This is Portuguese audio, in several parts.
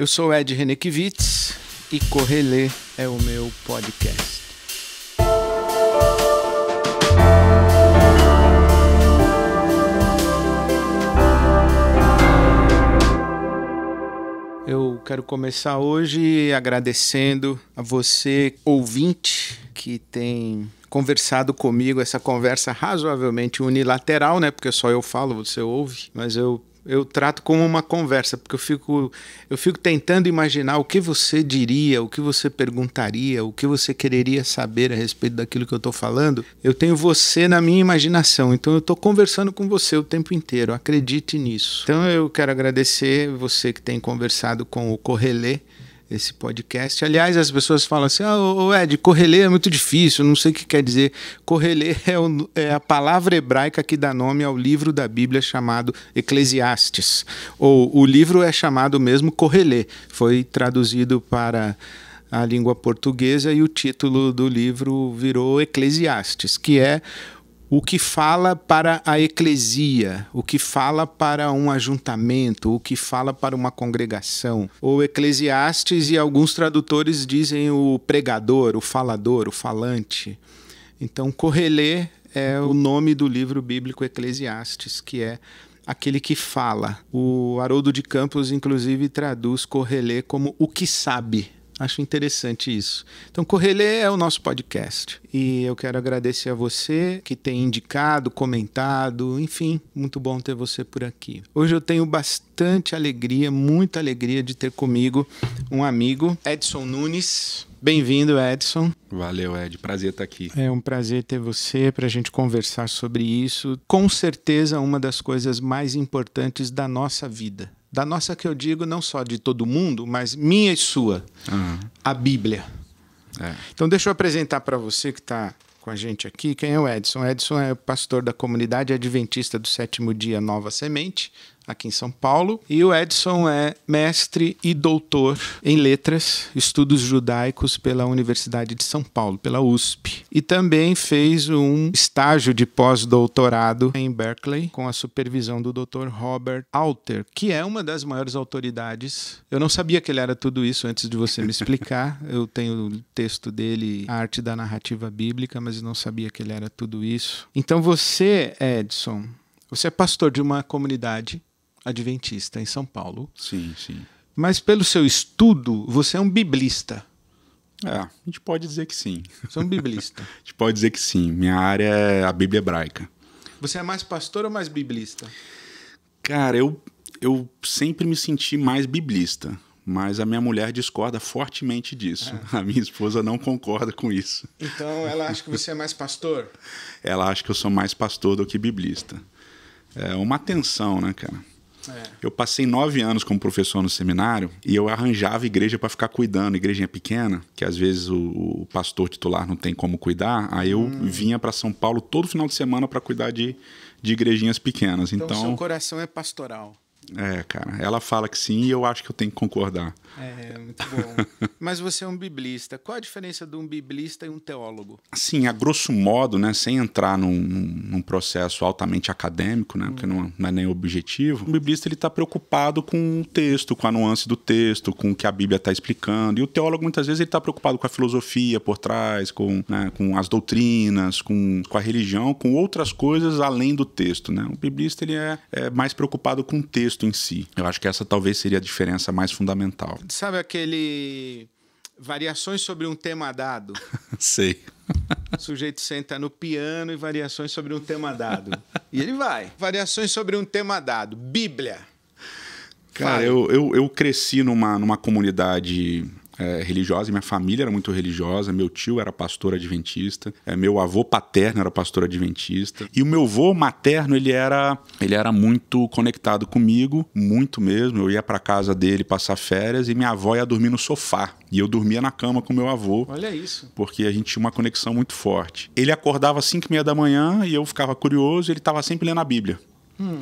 Eu sou Ed Renekiewicz e Correlê é o meu podcast. Eu quero começar hoje agradecendo a você, ouvinte, que tem conversado comigo essa conversa razoavelmente unilateral, né? Porque só eu falo, você ouve, mas eu eu trato como uma conversa, porque eu fico, eu fico tentando imaginar o que você diria, o que você perguntaria, o que você quereria saber a respeito daquilo que eu estou falando. Eu tenho você na minha imaginação, então eu estou conversando com você o tempo inteiro, acredite nisso. Então eu quero agradecer você que tem conversado com o Correlê esse podcast. Aliás, as pessoas falam assim: ah, oh, Ed, correlê é muito difícil, não sei o que quer dizer. Correlê é, o, é a palavra hebraica que dá nome ao livro da Bíblia chamado Eclesiastes. Ou o livro é chamado mesmo Correlê, foi traduzido para a língua portuguesa e o título do livro virou Eclesiastes, que é o que fala para a eclesia, o que fala para um ajuntamento, o que fala para uma congregação. Ou Eclesiastes e alguns tradutores dizem o pregador, o falador, o falante. Então, Correlê é o nome do livro bíblico Eclesiastes, que é aquele que fala. O Haroldo de Campos, inclusive, traduz Correlê como o que sabe. Acho interessante isso. Então, Correlê é o nosso podcast. E eu quero agradecer a você que tem indicado, comentado, enfim, muito bom ter você por aqui. Hoje eu tenho bastante alegria, muita alegria de ter comigo um amigo, Edson Nunes. Bem-vindo, Edson. Valeu, Ed. Prazer estar aqui. É um prazer ter você para a gente conversar sobre isso. Com certeza, uma das coisas mais importantes da nossa vida da nossa que eu digo, não só de todo mundo, mas minha e sua, uhum. a Bíblia. É. Então, deixa eu apresentar para você que está com a gente aqui quem é o Edson. O Edson é pastor da comunidade adventista do sétimo dia Nova Semente, aqui em São Paulo. E o Edson é mestre e doutor em letras, estudos judaicos pela Universidade de São Paulo, pela USP. E também fez um estágio de pós-doutorado em Berkeley com a supervisão do Dr. Robert Alter, que é uma das maiores autoridades. Eu não sabia que ele era tudo isso antes de você me explicar. Eu tenho o texto dele, A Arte da Narrativa Bíblica, mas não sabia que ele era tudo isso. Então você, Edson, você é pastor de uma comunidade adventista em São Paulo. Sim, sim. Mas pelo seu estudo, você é um biblista. É, a gente pode dizer que sim. sou é um biblista. a gente pode dizer que sim. Minha área é a Bíblia hebraica. Você é mais pastor ou mais biblista? Cara, eu, eu sempre me senti mais biblista. Mas a minha mulher discorda fortemente disso. É. A minha esposa não concorda com isso. Então ela acha que você é mais pastor? ela acha que eu sou mais pastor do que biblista. É uma tensão, né, cara? É. Eu passei nove anos como professor no seminário e eu arranjava igreja para ficar cuidando, igrejinha pequena, que às vezes o, o, pastor titular não tem como cuidar. Aí eu hum. vinha para São Paulo todo final de semana para cuidar de, de igrejinhas pequenas. Então, então seu coração é pastoral. É, cara. Ela fala que sim e eu acho que eu tenho que concordar. É, muito bom. Mas você é um biblista. Qual a diferença de um biblista e um teólogo? Sim, a grosso modo, né, sem entrar num, num processo altamente acadêmico, né, hum. porque não, é, não, é nem objetivo, o biblista está preocupado com o texto, com a nuance do texto, com o que a Bíblia está explicando. E o teólogo, muitas vezes, ele está preocupado com a filosofia por trás, com, né, com as doutrinas, com, com a religião, com outras coisas além do texto. Né? O biblista ele é, é mais preocupado com o texto em si. Eu acho que essa talvez seria a diferença mais fundamental. Sabe aquele. Variações sobre um tema dado? Sei. O sujeito senta no piano e variações sobre um tema dado. E ele vai. Variações sobre um tema dado. Bíblia. Cara, eu, eu, eu, cresci numa, numa comunidade é, religiosa, e minha família era muito religiosa. Meu tio era pastor adventista, é, meu avô paterno era pastor adventista, e o meu avô materno ele era, ele era muito conectado comigo, muito mesmo. Eu ia para casa dele passar férias e minha avó ia dormir no sofá e eu dormia na cama com meu avô. Olha isso. Porque a gente tinha uma conexão muito forte. Ele acordava às 5 e meia da manhã e eu ficava curioso, ele estava sempre lendo a Bíblia. Hum.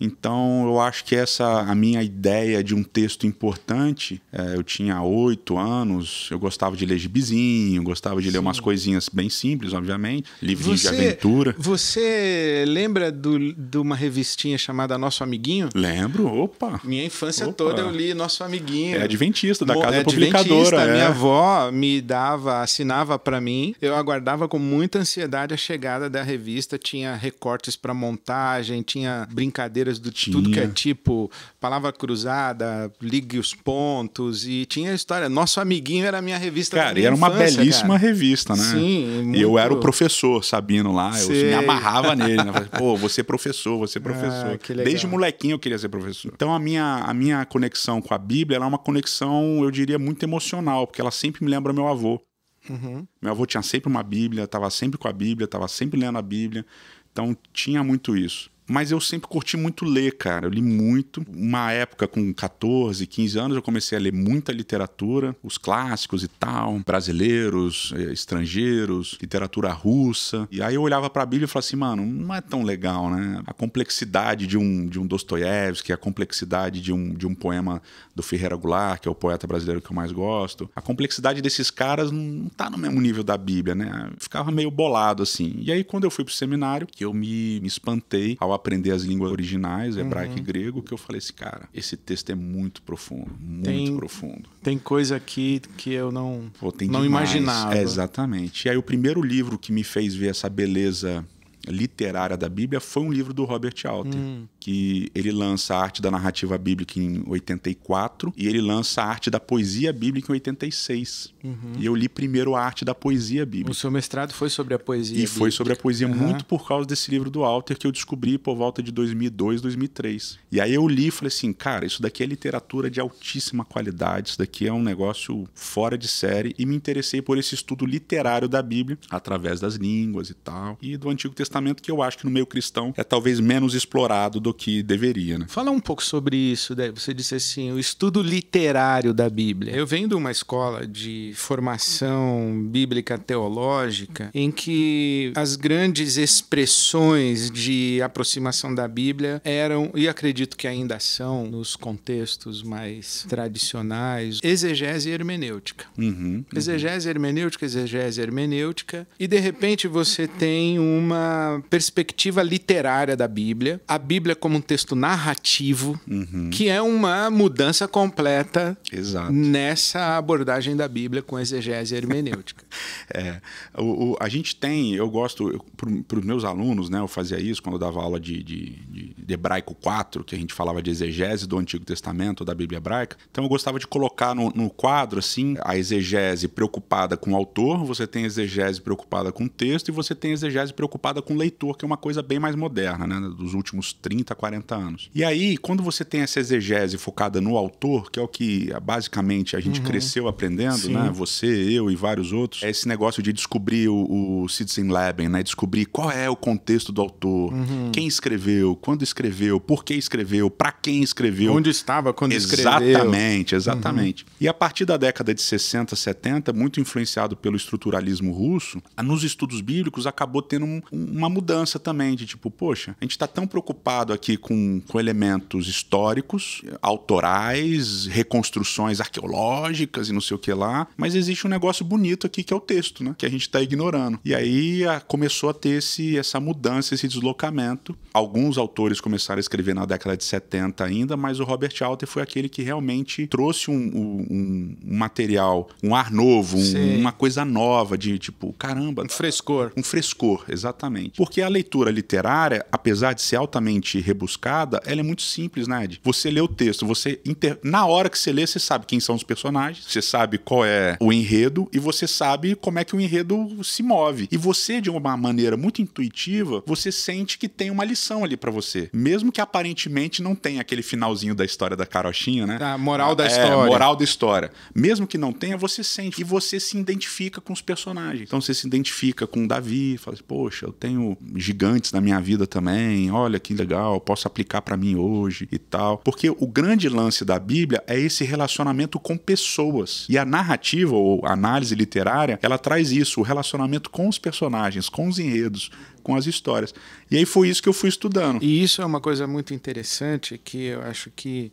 Então, eu acho que essa a minha ideia de um texto importante. É, eu tinha oito anos, eu gostava de ler gibizinho, gostava de Sim. ler umas coisinhas bem simples, obviamente, livrinhos de aventura. Você lembra do, de uma revistinha chamada Nosso Amiguinho? Lembro, opa. Minha infância opa. toda eu li Nosso Amiguinho. É adventista, da casa é publicadora. É. Minha avó me dava, assinava para mim. Eu aguardava com muita ansiedade a chegada da revista. Tinha recortes para montagem, tinha brincadeira brincadeiras do tinha. tudo que é tipo, palavra cruzada, ligue os pontos e tinha a história. Nosso amiguinho era a minha revista. Cara, e era infância, uma belíssima cara. revista, né? Sim. Muito... Eu era o professor Sabino lá, Sei. eu me amarrava nele, né? Pô, você é professor, você é ah, professor. Ah, Desde molequinho eu queria ser professor. Então a minha a minha conexão com a Bíblia ela é uma conexão, eu diria, muito emocional, porque ela sempre me lembra meu avô. Uhum. Meu avô tinha sempre uma Bíblia, estava sempre com a Bíblia, estava sempre lendo a Bíblia. Então tinha muito isso. Mas eu sempre curti muito ler, cara. Eu li muito. Uma época com 14, 15 anos, eu comecei a ler muita literatura, os clássicos e tal, brasileiros, eh, estrangeiros, literatura russa. E aí eu olhava para a Bíblia e falava assim, mano, não é tão legal, né? A complexidade de um, de um Dostoiévski, a complexidade de um, de um poema do Ferreira Goulart, que é o poeta brasileiro que eu mais gosto. A complexidade desses caras não tá no mesmo nível da Bíblia, né? Eu ficava meio bolado assim. E aí quando eu fui pro seminário, que eu me, me espantei ao aprender as línguas originais, hebraico uhum. e grego, que eu falei assim, cara, esse texto é muito profundo, muito tem, profundo. Tem coisa aqui que eu não, Pô, não imaginava. É, exatamente. E aí o primeiro livro que me fez ver essa beleza literária da Bíblia foi um livro do Robert Alter. Hum que ele lança a arte da narrativa bíblica em 84 e ele lança a arte da poesia bíblica em 86. Uhum. E eu li primeiro a arte da poesia bíblica. O seu mestrado foi sobre a poesia. E bíblica. foi sobre a poesia uhum. muito por causa desse livro do Alter que eu descobri por volta de 2002, 2003. E aí eu li e falei assim, cara, isso daqui é literatura de altíssima qualidade, isso daqui é um negócio fora de série e me interessei por esse estudo literário da Bíblia através das línguas e tal, e do Antigo Testamento que eu acho que no meio cristão é talvez menos explorado do que deveria. Né? Fala um pouco sobre isso. Né? Você disse assim, o estudo literário da Bíblia. Eu venho de uma escola de formação bíblica teológica em que as grandes expressões de aproximação da Bíblia eram, e acredito que ainda são, nos contextos mais tradicionais, exegese e hermenêutica. Uhum, uhum. Exegese hermenêutica, exegese hermenêutica, e de repente você tem uma perspectiva literária da Bíblia. A Bíblia como como um texto narrativo, uhum. que é uma mudança completa Exato. nessa abordagem da Bíblia com exegese hermenêutica. é, o, o, a gente tem, eu gosto, para os meus alunos, né, eu fazia isso quando eu dava aula de, de, de, de Hebraico 4, que a gente falava de exegese do Antigo Testamento, da Bíblia Hebraica, então eu gostava de colocar no, no quadro assim a exegese preocupada com o autor, você tem exegese preocupada com o texto e você tem exegese preocupada com o leitor, que é uma coisa bem mais moderna, né, dos últimos 30, 30, 40 anos. E aí, quando você tem essa exegese focada no autor, que é o que ah, basicamente a gente uhum. cresceu aprendendo, né? Sim. né? Você, eu e vários outros, é esse negócio de descobrir o, o Citizen Leben, né? Descobrir qual é o contexto do autor, uhum. quem escreveu, quando escreveu, por que escreveu, para quem escreveu. Onde estava quando exatamente, escreveu. Exatamente, uhum. exatamente. Uhum. E a partir da década de 60, 70, muito influenciado pelo estruturalismo russo, nos estudos bíblicos acabou tendo um, uma mudança também de tipo, poxa, a gente está tão preocupado aqui com, com elementos históricos, autorais, reconstruções arqueológicas e não sei o que lá, mas existe um negócio bonito aqui que é o texto, né? Que a gente está ignorando. E aí a, começou a ter esse, essa mudança, esse deslocamento. Alguns autores começaram a escrever na década de 70 ainda, mas o Robert Alter foi aquele que realmente trouxe um, um, um material, um ar novo, um, uma coisa nova de tipo, caramba. Um frescor. Um frescor, exatamente. Porque a leitura literária, apesar de ser altamente rebuscada, ela é muito simples, Nad. Né, você lê o texto, você inter... na hora que você lê, você sabe quem são os personagens, você sabe qual é o enredo e você sabe como é que o enredo se move. E você, de uma maneira muito intuitiva, você sente que tem uma lição ali para você, mesmo que aparentemente não tenha aquele finalzinho da história da carochinha, né? A ah, moral da é, história. Moral da história. Mesmo que não tenha, você sente e você se identifica com os personagens. Então você se identifica com o Davi, fala assim, poxa, eu tenho gigantes na minha vida também, olha que legal eu posso aplicar para mim hoje e tal. Porque o grande lance da Bíblia é esse relacionamento com pessoas. E a narrativa ou análise literária, ela traz isso, o relacionamento com os personagens, com os enredos, com as histórias. E aí foi isso que eu fui estudando. E isso é uma coisa muito interessante que eu acho que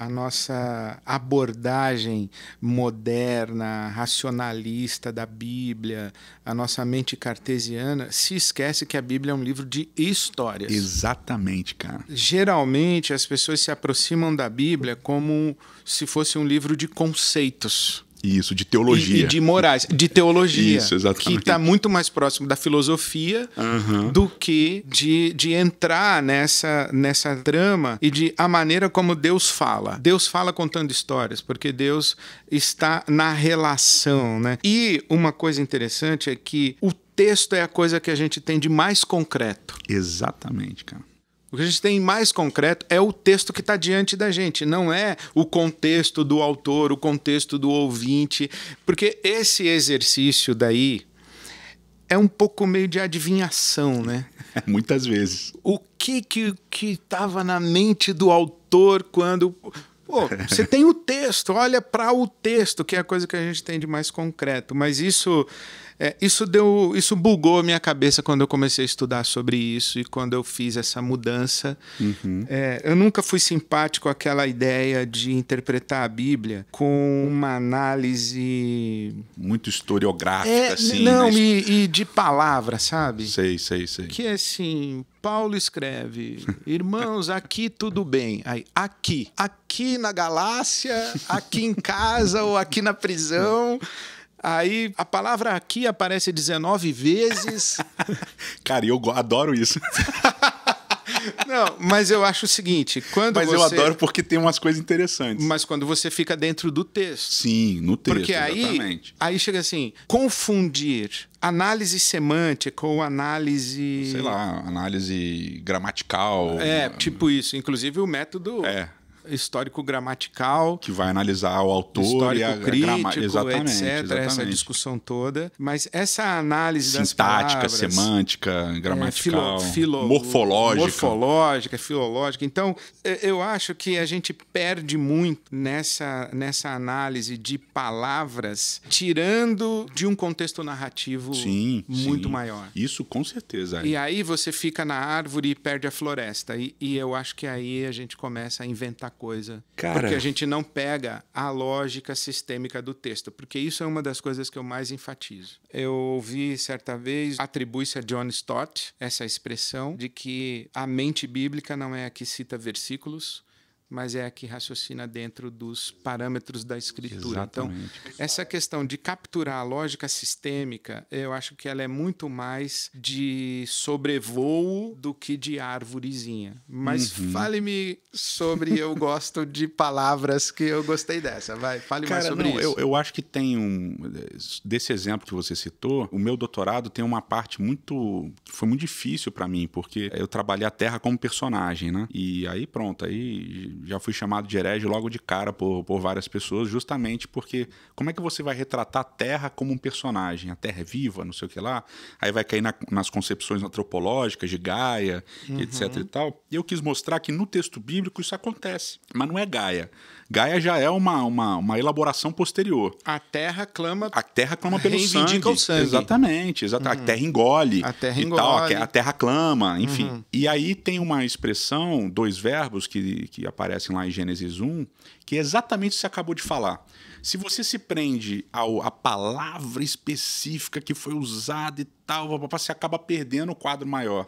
a nossa abordagem moderna, racionalista da Bíblia, a nossa mente cartesiana, se esquece que a Bíblia é um livro de histórias. Exatamente, cara. Geralmente as pessoas se aproximam da Bíblia como se fosse um livro de conceitos. Isso, de teologia. E, de morais, de teologia. Isso, exatamente. Que está muito mais próximo da filosofia uhum. do que de, de entrar nessa, nessa trama e de a maneira como Deus fala. Deus fala contando histórias, porque Deus está na relação, né? E uma coisa interessante é que o texto é a coisa que a gente tem de mais concreto. Exatamente, cara. O que a gente tem mais concreto é o texto que está diante da gente, não é o contexto do autor, o contexto do ouvinte, porque esse exercício daí é um pouco meio de adivinhação, né? Muitas vezes. O que que que estava na mente do autor quando Pô, você tem o texto, olha para o texto, que é a coisa que a gente tem de mais concreto, mas isso é, isso deu, isso bugou a minha cabeça quando eu comecei a estudar sobre isso e quando eu fiz essa mudança. Uhum. É, eu nunca fui simpático àquela ideia de interpretar a Bíblia com uma análise muito historiográfica, é, assim. Não, mas... Né? e, e, de palavra, sabe? Sei, sei, sei. Que é assim, Paulo escreve: Irmãos, aqui tudo bem. Aí, aqui, aqui na Galácia, aqui em casa ou aqui na prisão. É. Aí a palavra aqui aparece 19 vezes. Cara, eu adoro isso. Não, mas eu acho o seguinte, quando Mas você... eu adoro porque tem umas coisas interessantes. Mas quando você fica dentro do texto. Sim, no texto, Porque aí, aí chega assim, confundir análise semântica ou análise... Sei lá, análise gramatical. É, tipo isso. Inclusive o método... É histórico gramatical. Que vai analisar o autor histórico e a, crítico, exatamente, etc. Exatamente. Essa discussão toda. Mas essa análise Sintática, das semântica, gramatical, é, filo, filo, morfológica. Morfológica, filológica. Então, eu acho que a gente perde muito nessa, nessa análise de palavras, tirando de um contexto narrativo sim, muito sim. maior. Isso, com certeza. É. E aí você fica na árvore e perde a floresta. E, e eu acho que aí a gente começa a inventar coisa. Cara... Porque a gente não pega a lógica sistêmica do texto, porque isso é uma das coisas que eu mais enfatizo. Eu ouvi certa vez, atribui-se a John Stott essa expressão de que a mente bíblica não é a que cita versículos, mas é a que raciocina dentro dos parâmetros da escritura. Então, Exatamente. Então, essa questão de capturar a lógica sistêmica, eu acho que ela é muito mais de sobrevoo do que de árvorezinha. Mas uhum. fale-me sobre eu gosto de palavras que eu gostei dessa. Vai, fale Cara, mais sobre não, isso. Eu, eu acho que tem um desse exemplo que você citou, o meu doutorado tem uma parte muito foi muito difícil para mim, porque eu trabalhei a Terra como personagem, né? E aí pronto, aí já fui chamado de herege logo de cara por, por várias pessoas, justamente porque como é que você vai retratar a Terra como um personagem? A Terra é viva, não sei o que lá. Aí vai cair na, nas concepções antropológicas de Gaia, uhum. etc e tal. eu quis mostrar que no texto bíblico isso acontece, mas não é Gaia. Gaia já é uma, uma, uma elaboração posterior. A terra clama. A terra clama pelo sangue. o sangue. Exatamente. exatamente. Uhum. A terra engole. A terra engole. Tal, a terra clama, enfim. Uhum. E aí tem uma expressão, dois verbos que, que aparecem aparecem lá em Gênesis 1, que é exatamente o que você acabou de falar. Se você se prende ao, à palavra específica que foi usada e tal, você acaba perdendo o quadro maior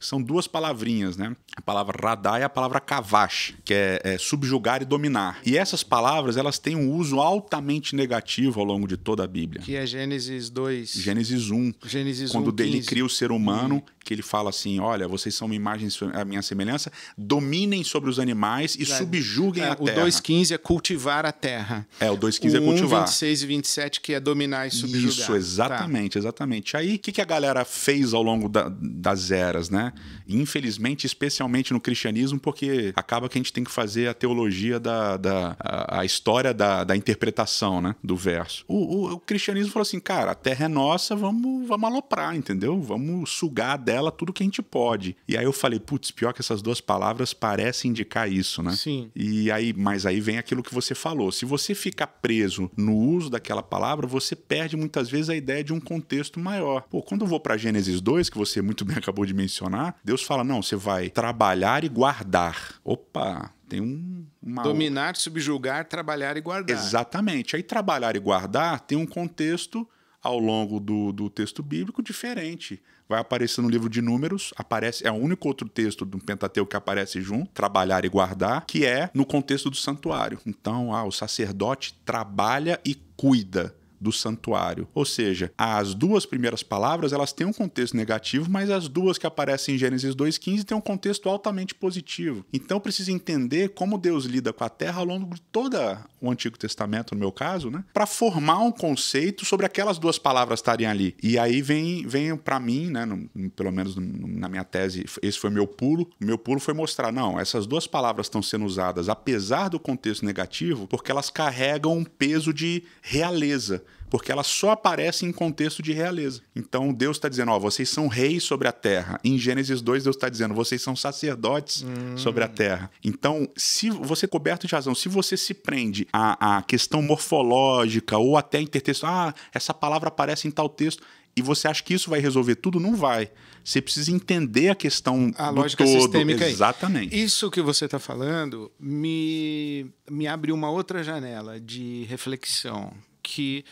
são duas palavrinhas, né? A palavra radar e a palavra kavash, que é, é subjugar e dominar. E essas palavras, elas têm um uso altamente negativo ao longo de toda a Bíblia. Que é Gênesis 2. Gênesis 1. Gênesis quando 1, ele 15. cria o ser humano, hum. que ele fala assim, olha, vocês são uma imagem a minha semelhança, dominem sobre os animais e é, subjuguem é, a terra. O 2.15 é cultivar a terra. É, o 2.15 é cultivar. 1, 26 e 27 que é dominar e subjugar. Isso, exatamente, tá. exatamente. Aí, o que, que a galera fez ao longo da, das eras, né? Infelizmente, especialmente no cristianismo, porque acaba que a gente tem que fazer a teologia da, da a, a história da, da interpretação, né? Do verso. O, o, o, cristianismo falou assim, cara, a terra é nossa, vamos, vamos aloprar, entendeu? Vamos sugar dela tudo que a gente pode. E aí eu falei, putz, pior que essas duas palavras parecem indicar isso, né? Sim. E aí, mas aí vem aquilo que você falou. Se você fica preso no uso daquela palavra, você perde muitas vezes a ideia de um contexto maior. Pô, quando eu vou para Gênesis 2, que você muito bem acabou de mencionar, Deus fala: não, você vai trabalhar e guardar. Opa, tem um. Uma... Dominar, subjugar, trabalhar e guardar. Exatamente. Aí trabalhar e guardar tem um contexto ao longo do, do texto bíblico diferente. Vai aparecer no livro de Números, aparece é o único outro texto do Pentateuco que aparece junto, trabalhar e guardar, que é no contexto do santuário. Então, ah, o sacerdote trabalha e cuida do santuário. Ou seja, as duas primeiras palavras elas têm um contexto negativo, mas as duas que aparecem em Gênesis 2,15 têm um contexto altamente positivo. Então precisa entender como Deus lida com a terra ao longo de todo o Antigo Testamento, no meu caso, né? Para formar um conceito sobre aquelas duas palavras estarem ali. E aí vem, vem para mim, né? No, pelo menos na minha tese, esse foi meu pulo. O meu pulo foi mostrar: não, essas duas palavras estão sendo usadas, apesar do contexto negativo, porque elas carregam um peso de realeza porque ela só aparece em contexto de realeza. Então Deus está dizendo: Ó, vocês são reis sobre a terra. Em Gênesis 2, Deus está dizendo: vocês são sacerdotes hum. sobre a hum. terra. Então, se você coberto de razão, se você se prende à, à questão morfológica ou até intertexto, ah, essa palavra aparece em tal texto e você acha que isso vai resolver tudo, não vai. Você precisa entender a questão a lógica todo. sistêmica. Exatamente. Isso que você está falando me, me abre uma outra janela de reflexão que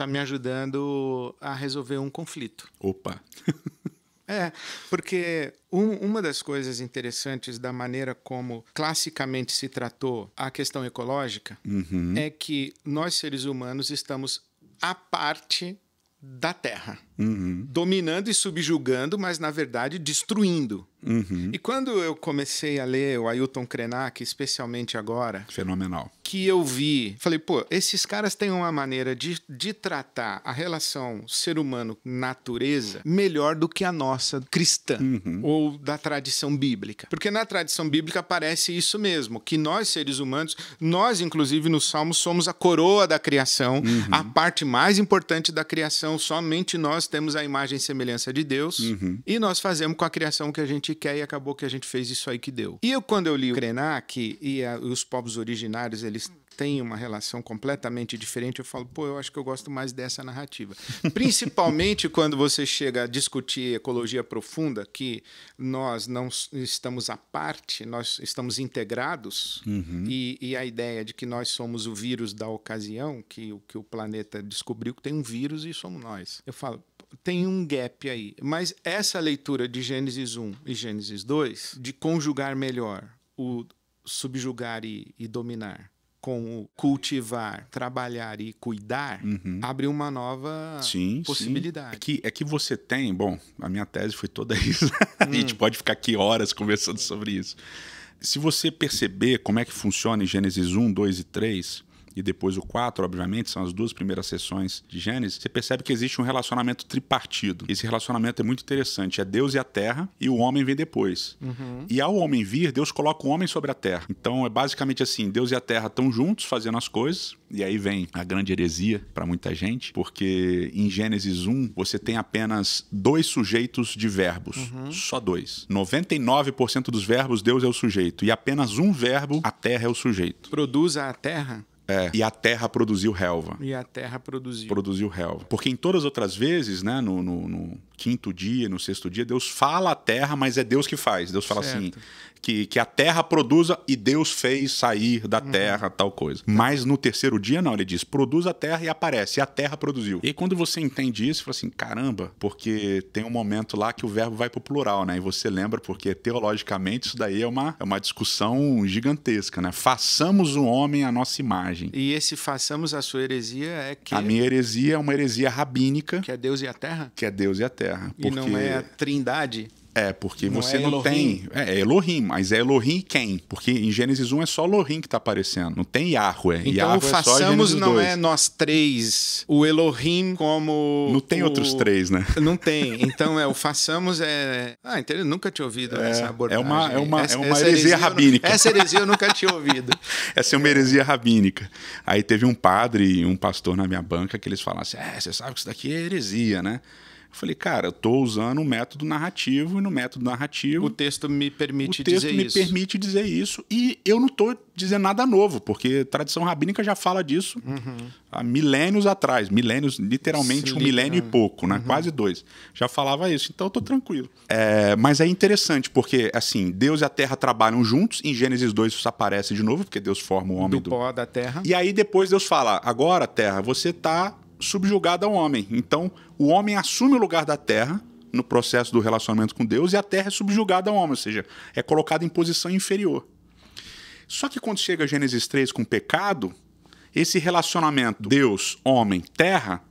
está me ajudando a resolver um conflito. Opa! É, porque um, uma das coisas interessantes da maneira como classicamente se tratou a questão ecológica uhum. é que nós, seres humanos, estamos à parte da Terra uhum. dominando e subjugando, mas na verdade destruindo. Uhum. E quando eu comecei a ler o Ailton Krenak, especialmente agora. Fenomenal. Que eu vi, falei, pô, esses caras têm uma maneira de, de tratar a relação ser humano-natureza melhor do que a nossa cristã uhum. ou da tradição bíblica. Porque na tradição bíblica aparece isso mesmo, que nós seres humanos, nós inclusive nos Salmos somos a coroa da criação, uhum. a parte mais importante da criação, somente nós temos a imagem e semelhança de Deus uhum. e nós fazemos com a criação que a gente quer e acabou que a gente fez isso aí que deu. E eu, quando eu li o Krenak e, a, e os povos originários, eles têm uma relação completamente diferente, eu falo, pô, eu acho que eu gosto mais dessa narrativa. Principalmente quando você chega a discutir ecologia profunda, que nós não estamos à parte, nós estamos integrados, uhum. e, e, a ideia de que nós somos o vírus da ocasião, que, que o planeta descobriu que tem um vírus e somos nós. Eu falo, tem um gap aí. Mas essa leitura de Gênesis 1 e Gênesis 2, de conjugar melhor o subjugar e, e dominar com o cultivar, trabalhar e cuidar, uhum. abre uma nova sim, possibilidade. Sim. É, que, é que você tem, bom, a minha tese foi toda isso. Hum. a gente pode ficar aqui horas conversando sobre isso. Se você perceber como é que funciona em Gênesis 1, 2 e 3, e depois o 4, obviamente, são as duas primeiras sessões de Gênesis, você percebe que existe um relacionamento tripartido. Esse relacionamento é muito interessante. É Deus e a terra, e o homem vem depois. Uhum. E ao homem vir, Deus coloca o homem sobre a terra. Então é basicamente assim: Deus e a terra estão juntos fazendo as coisas, e aí vem a grande heresia para muita gente, porque em Gênesis 1 você tem apenas dois sujeitos de verbos, uhum. só dois. 99% dos verbos Deus é o sujeito e apenas um verbo a terra é o sujeito. Produza a terra? É, e a terra produziu relva. E a terra produziu. Produziu relva. Porque em todas as outras vezes, né, no, no, no quinto dia, no sexto dia, Deus fala a terra, mas é Deus que faz. Deus fala assim, certo. assim: que, que a terra produza e Deus fez sair da uhum. terra tal coisa. Mas no terceiro dia, não, ele diz: produz a terra e aparece, e a terra produziu. E quando você entende isso, você fala assim: caramba, porque tem um momento lá que o verbo vai pro plural, né? E você lembra, porque teologicamente isso daí é uma, é uma discussão gigantesca, né? Façamos o homem a nossa imagem. E esse façamos a sua heresia é que. A minha heresia é uma heresia rabínica. Que é Deus e a terra? Que é Deus e a terra. E porque... não é a trindade? É, porque não você é não tem. É, é, Elohim, mas é Elohim quem? Porque em Gênesis 1 é só Elohim que está aparecendo, não tem Yahweh. Então Yahweh é façamos é não 2. é nós três, o Elohim como. Não tem o... outros três, né? Não tem. Então é o façamos é. Ah, entendeu? Nunca tinha ouvido é, essa é abordagem. É uma, é uma, essa, é uma heresia, heresia rabínica. Não... Essa heresia eu nunca tinha ouvido. essa é uma heresia rabínica. Aí teve um padre e um pastor na minha banca que eles falaram assim: é, você sabe que isso daqui é heresia, né? Eu falei, cara, eu estou usando um método narrativo e no método narrativo. O texto me permite dizer isso. O texto me permite dizer isso e eu não estou dizendo nada novo, porque tradição rabínica já fala disso uhum. há milênios atrás milênios, literalmente Sim, um milênio e uhum. pouco, né? Uhum. Quase dois. Já falava isso, então eu estou tranquilo. É, mas é interessante, porque assim, Deus e a Terra trabalham juntos, em Gênesis 2 isso aparece de novo, porque Deus forma o homem do, do... pó da Terra. E aí depois Deus fala: agora, Terra, você está subjugada ao homem. Então, o homem assume o lugar da terra no processo do relacionamento com Deus e a terra é subjugada ao homem, ou seja, é colocada em posição inferior. Só que quando chega Gênesis 3 com pecado, esse relacionamento Deus, homem, terra,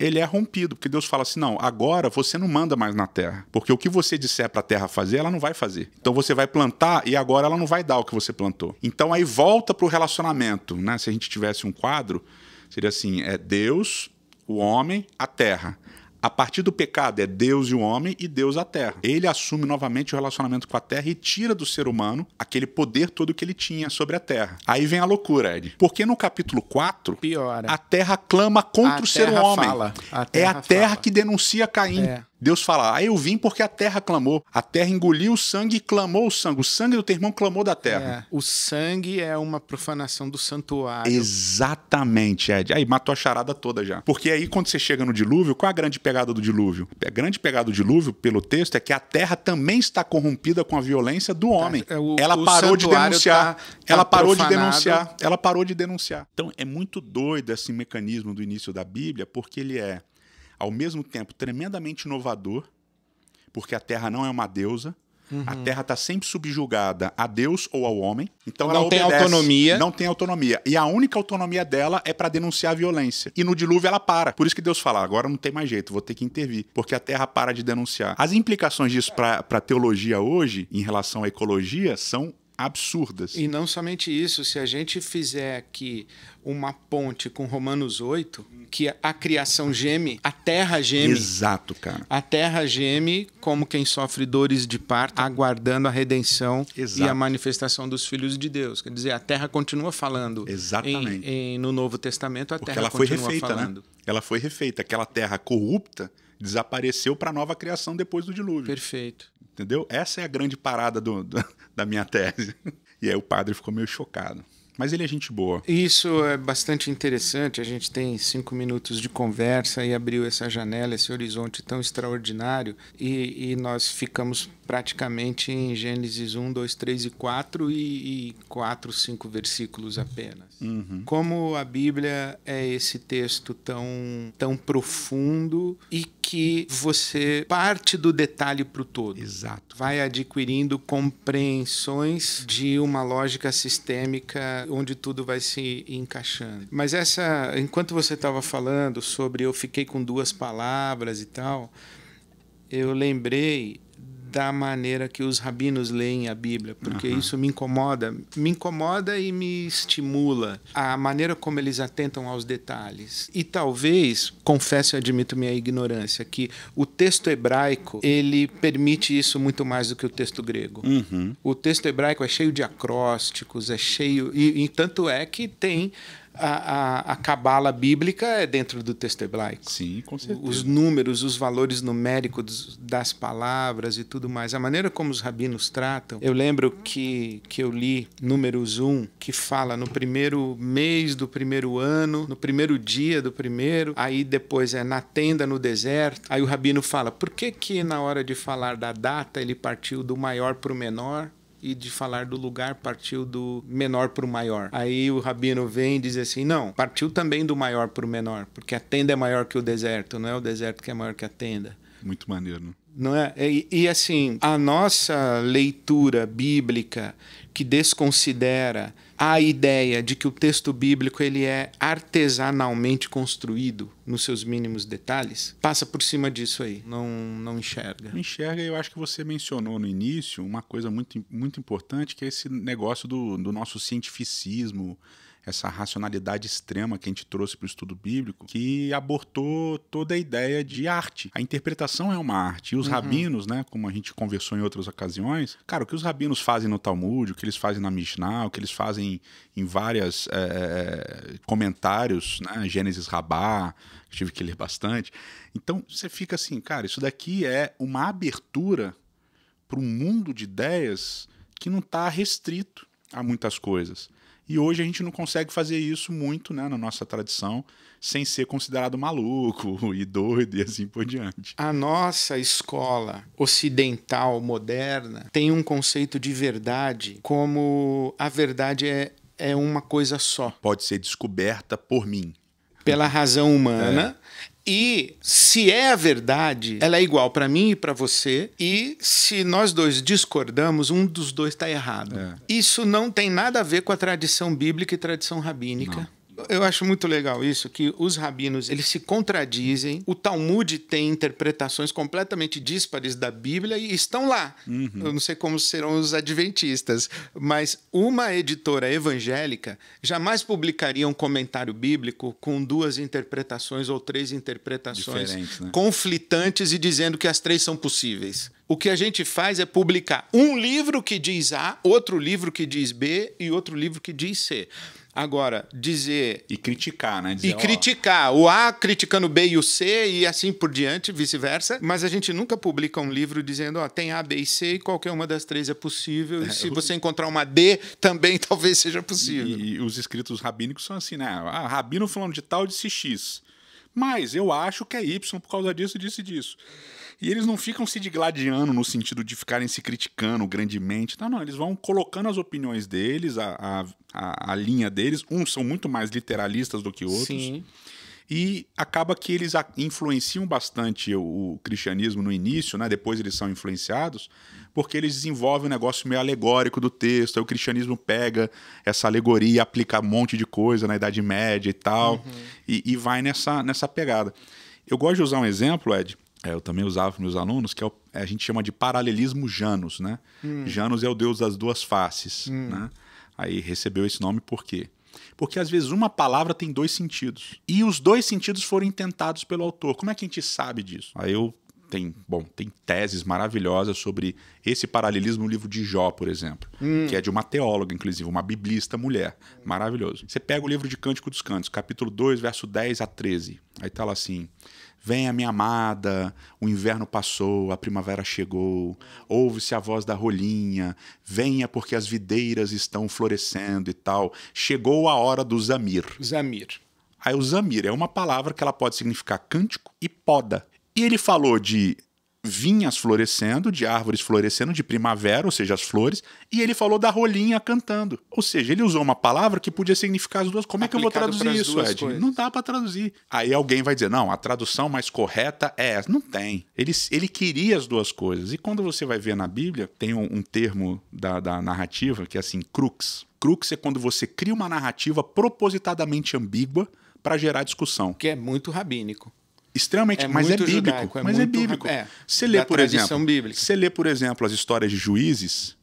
ele é rompido, porque Deus fala assim: não, agora você não manda mais na terra, porque o que você disser para a terra fazer, ela não vai fazer. Então você vai plantar e agora ela não vai dar o que você plantou. Então aí volta para o relacionamento, né? Se a gente tivesse um quadro, Seria assim: é Deus, o homem, a terra. A partir do pecado é Deus e o homem e Deus a terra. Ele assume novamente o relacionamento com a terra e tira do ser humano aquele poder todo que ele tinha sobre a terra. Aí vem a loucura, Ed. Porque no capítulo 4, Piora. a terra clama contra a o ser humano. É a terra fala. que denuncia Caim. É. Deus fala: Ah, eu vim porque a terra clamou. A terra engoliu o sangue e clamou o sangue. O sangue do teu irmão clamou da terra. É, o sangue é uma profanação do santuário. Exatamente, Ed. Aí matou a charada toda já. Porque aí, quando você chega no dilúvio, qual é a grande pegada do dilúvio? A grande pegada do dilúvio, pelo texto, é que a terra também está corrompida com a violência do homem. É, é, o, ela, o parou de denunciar, tá, tá ela parou profanado. de denunciar. Ela parou de denunciar. Então é muito doido esse mecanismo do início da Bíblia, porque ele é ao mesmo tempo tremendamente inovador, porque a Terra não é uma deusa. Uhum. A Terra está sempre subjugada a Deus ou ao homem. Então não tem autonomia. Não tem autonomia. E a única autonomia dela é para denunciar a violência. E no dilúvio ela para. Por isso que Deus fala: agora não tem mais jeito, vou ter que intervir. Porque a Terra para de denunciar. As implicações disso para a teologia hoje, em relação à ecologia, são absurdas. E não somente isso, se a gente fizer aqui uma ponte com Romanos 8, que a criação geme, a terra geme. Exato, cara. A terra geme como quem sofre dores de parto, aguardando a redenção Exato. e a manifestação dos filhos de Deus. Quer dizer, a terra continua falando. Exatamente. Em, em, no Novo Testamento, a Porque terra ela foi refeita, né? falando. Né? Ela foi refeita. Aquela terra corrupta desapareceu para a nova criação depois do dilúvio. Perfeito. Entendeu? Essa é a grande parada do, do, da minha tese. E aí o padre ficou meio chocado. Mas ele é gente boa. Isso é bastante interessante. A gente tem cinco minutos de conversa e abriu essa janela, esse horizonte tão extraordinário. E, e nós ficamos praticamente em Gênesis 1, 2, 3 e 4 e, e 4, 5 versículos apenas. Uhum. Como a Bíblia é esse texto tão, tão profundo e que você parte do detalhe para o todo. Exato. Vai adquirindo compreensões de uma lógica sistêmica onde tudo vai se encaixando. Mas essa, enquanto você estava falando sobre eu fiquei com duas palavras e tal, eu lembrei da maneira que os rabinos leem a Bíblia, porque uhum. isso me incomoda, me incomoda e me estimula a maneira como eles atentam aos detalhes. E talvez, confesso e admito minha ignorância, que o texto hebraico ele permite isso muito mais do que o texto grego. Uhum. O texto hebraico é cheio de acrósticos, é cheio e, e tanto é que tem a, a, cabala bíblica é dentro do texto hebraico. Sim, com certeza. Os números, os valores numéricos das palavras e tudo mais. A maneira como os rabinos tratam. Eu lembro que, que eu li Números 1, que fala no primeiro mês do primeiro ano, no primeiro dia do primeiro, aí depois é na tenda no deserto. Aí o rabino fala, por que que na hora de falar da data ele partiu do maior para o menor? e de falar do lugar partiu do menor para o maior. Aí o rabino vem e diz assim: não, partiu também do maior para o menor, porque a tenda é maior que o deserto, não é o deserto que é maior que a tenda. Muito maneiro. Né? Não é? E, e assim, a nossa leitura bíblica que desconsidera a ideia de que o texto bíblico ele é artesanalmente construído nos seus mínimos detalhes, passa por cima disso aí, não, não enxerga. Enxerga, eu acho que você mencionou no início uma coisa muito, muito importante, que é esse negócio do, do nosso cientificismo, essa racionalidade extrema que a gente trouxe para o estudo bíblico, que abortou toda a ideia de arte. A interpretação é uma arte. E os uhum. rabinos, né, como a gente conversou em outras ocasiões, cara, o que os rabinos fazem no Talmud, o que eles fazem na Mishnah, o que eles fazem em vários é, eh, eh, comentários, né, Gênesis Rabá, tive que ler bastante. Então você fica assim, cara, isso daqui é uma abertura para um mundo de ideias que não está restrito a muitas coisas. E hoje a gente não consegue fazer isso muito né, na nossa tradição, sem ser considerado maluco e doido e assim por diante. A nossa escola ocidental, moderna, tem um conceito de verdade como a verdade é, é uma coisa só. Pode ser descoberta por mim. Pela razão humana. É. E se é a verdade, ela é igual para mim e para você. E se nós dois discordamos, um dos dois está errado. É. Isso não tem nada a ver com a tradição bíblica e tradição rabínica. Não eu acho muito legal isso, que os rabinos eles se contradizem. O Talmud tem interpretações completamente díspares da Bíblia e estão lá. Uhum. Eu não sei como serão os adventistas, mas uma editora evangélica jamais publicaria um comentário bíblico com duas interpretações ou três interpretações né? conflitantes e dizendo que as três são possíveis. O que a gente faz é publicar um livro que diz A, outro livro que diz B e outro livro que diz C. Agora, dizer. E criticar, né? Dizer, e ó... criticar. O A criticando B e o C e assim por diante, vice-versa. Mas a gente nunca publica um livro dizendo, ó, tem A, B e C e qualquer uma das três é possível. É, e se eu... você encontrar uma D, também talvez seja possível. E, e, os escritos rabínicos são assim, né? Ah, rabino falando de tal disse X mas eu acho que é Y por causa disso, disso e disso. E eles não ficam se digladiando no sentido de ficarem se criticando grandemente. Não, tá? não, eles vão colocando as opiniões deles, a, a, a linha deles. Uns são muito mais literalistas do que outros. Sim. E acaba que eles influenciam bastante o, cristianismo no início, né? depois eles são influenciados, porque eles desenvolvem um negócio meio alegórico do texto. Aí o cristianismo pega essa alegoria e aplica um monte de coisa na Idade Média e tal, uhum. e, e, vai nessa, nessa pegada. Eu gosto de usar um exemplo, Ed, é, eu também usava para meus alunos, que é a gente chama de paralelismo Janus. Né? Hum. Janus é o deus das duas faces. Hum. Né? Aí recebeu esse nome por quê? Porque às vezes uma palavra tem dois sentidos. E os dois sentidos foram intentados pelo autor. Como é que a gente sabe disso? Aí eu tem, bom, tem teses maravilhosas sobre esse paralelismo no livro de Jó, por exemplo, hum. que é de uma teóloga, inclusive, uma biblista mulher. Maravilhoso. Você pega o livro de Cântico dos Cantos, capítulo 2, verso 10 a 13. Aí tá lá assim: Venha, minha amada, o inverno passou, a primavera chegou. Ouve-se a voz da rolinha. Venha, porque as videiras estão florescendo e tal. Chegou a hora do Zamir. Zamir. Aí o Zamir é uma palavra que ela pode significar cântico e poda. E ele falou de vinhas florescendo, de árvores florescendo, de primavera, ou seja, as flores, e ele falou da rolinha cantando. Ou seja, ele usou uma palavra que podia significar as duas. Como é que eu vou traduzir isso, Ed? Coisas. Não dá para traduzir. Aí alguém vai dizer, não, a tradução mais correta é essa. Não tem. Ele, ele queria as duas coisas. E quando você vai ver na Bíblia, tem um, um termo da, da narrativa que é assim, crux. Crux é quando você cria uma narrativa propositadamente ambígua para gerar discussão. Que é muito rabínico. Extremamente, é mas, é bíblico, judaico, é mas é bíblico. mas é bíblico. Você lê, por exemplo, bíblica. você lê, por exemplo, as histórias de juízes,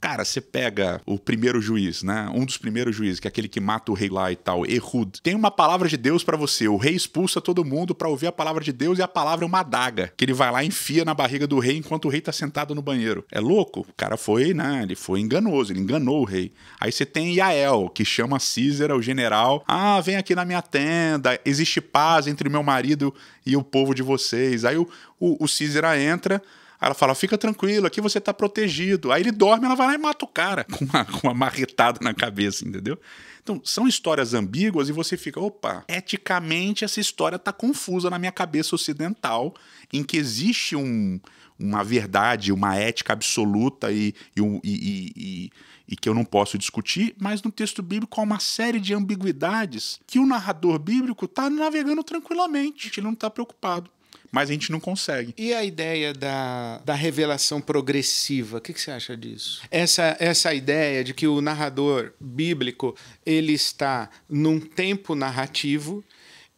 Cara, você pega o primeiro juiz, né? Um dos primeiros juízes, que é aquele que mata o rei lá e tal, Ehud. Tem uma palavra de Deus para você. O rei expulsa todo mundo para ouvir a palavra de Deus e a palavra é uma adaga, que ele vai lá e enfia na barriga do rei enquanto o rei tá sentado no banheiro. É louco? O cara foi, né? Ele foi enganoso, ele enganou o rei. Aí você tem Yael, que chama Císera, o general. Ah, vem aqui na minha tenda, existe paz entre meu marido e o povo de vocês. Aí o, o, o Císera entra, Aí ela fala: fica tranquilo, aqui você tá protegido. Aí ele dorme, ela vai lá e mata o cara com uma, com uma marretada na cabeça, entendeu? Então, são histórias ambíguas e você fica, opa, eticamente essa história tá confusa na minha cabeça ocidental, em que existe um, uma verdade, uma ética absoluta e, e, e, e, e que eu não posso discutir, mas no texto bíblico há uma série de ambiguidades que o narrador bíblico está navegando tranquilamente, ele não está preocupado mas a gente não consegue. E a ideia da, da revelação progressiva, o que, que, você acha disso? Essa, essa ideia de que o narrador bíblico ele está num tempo narrativo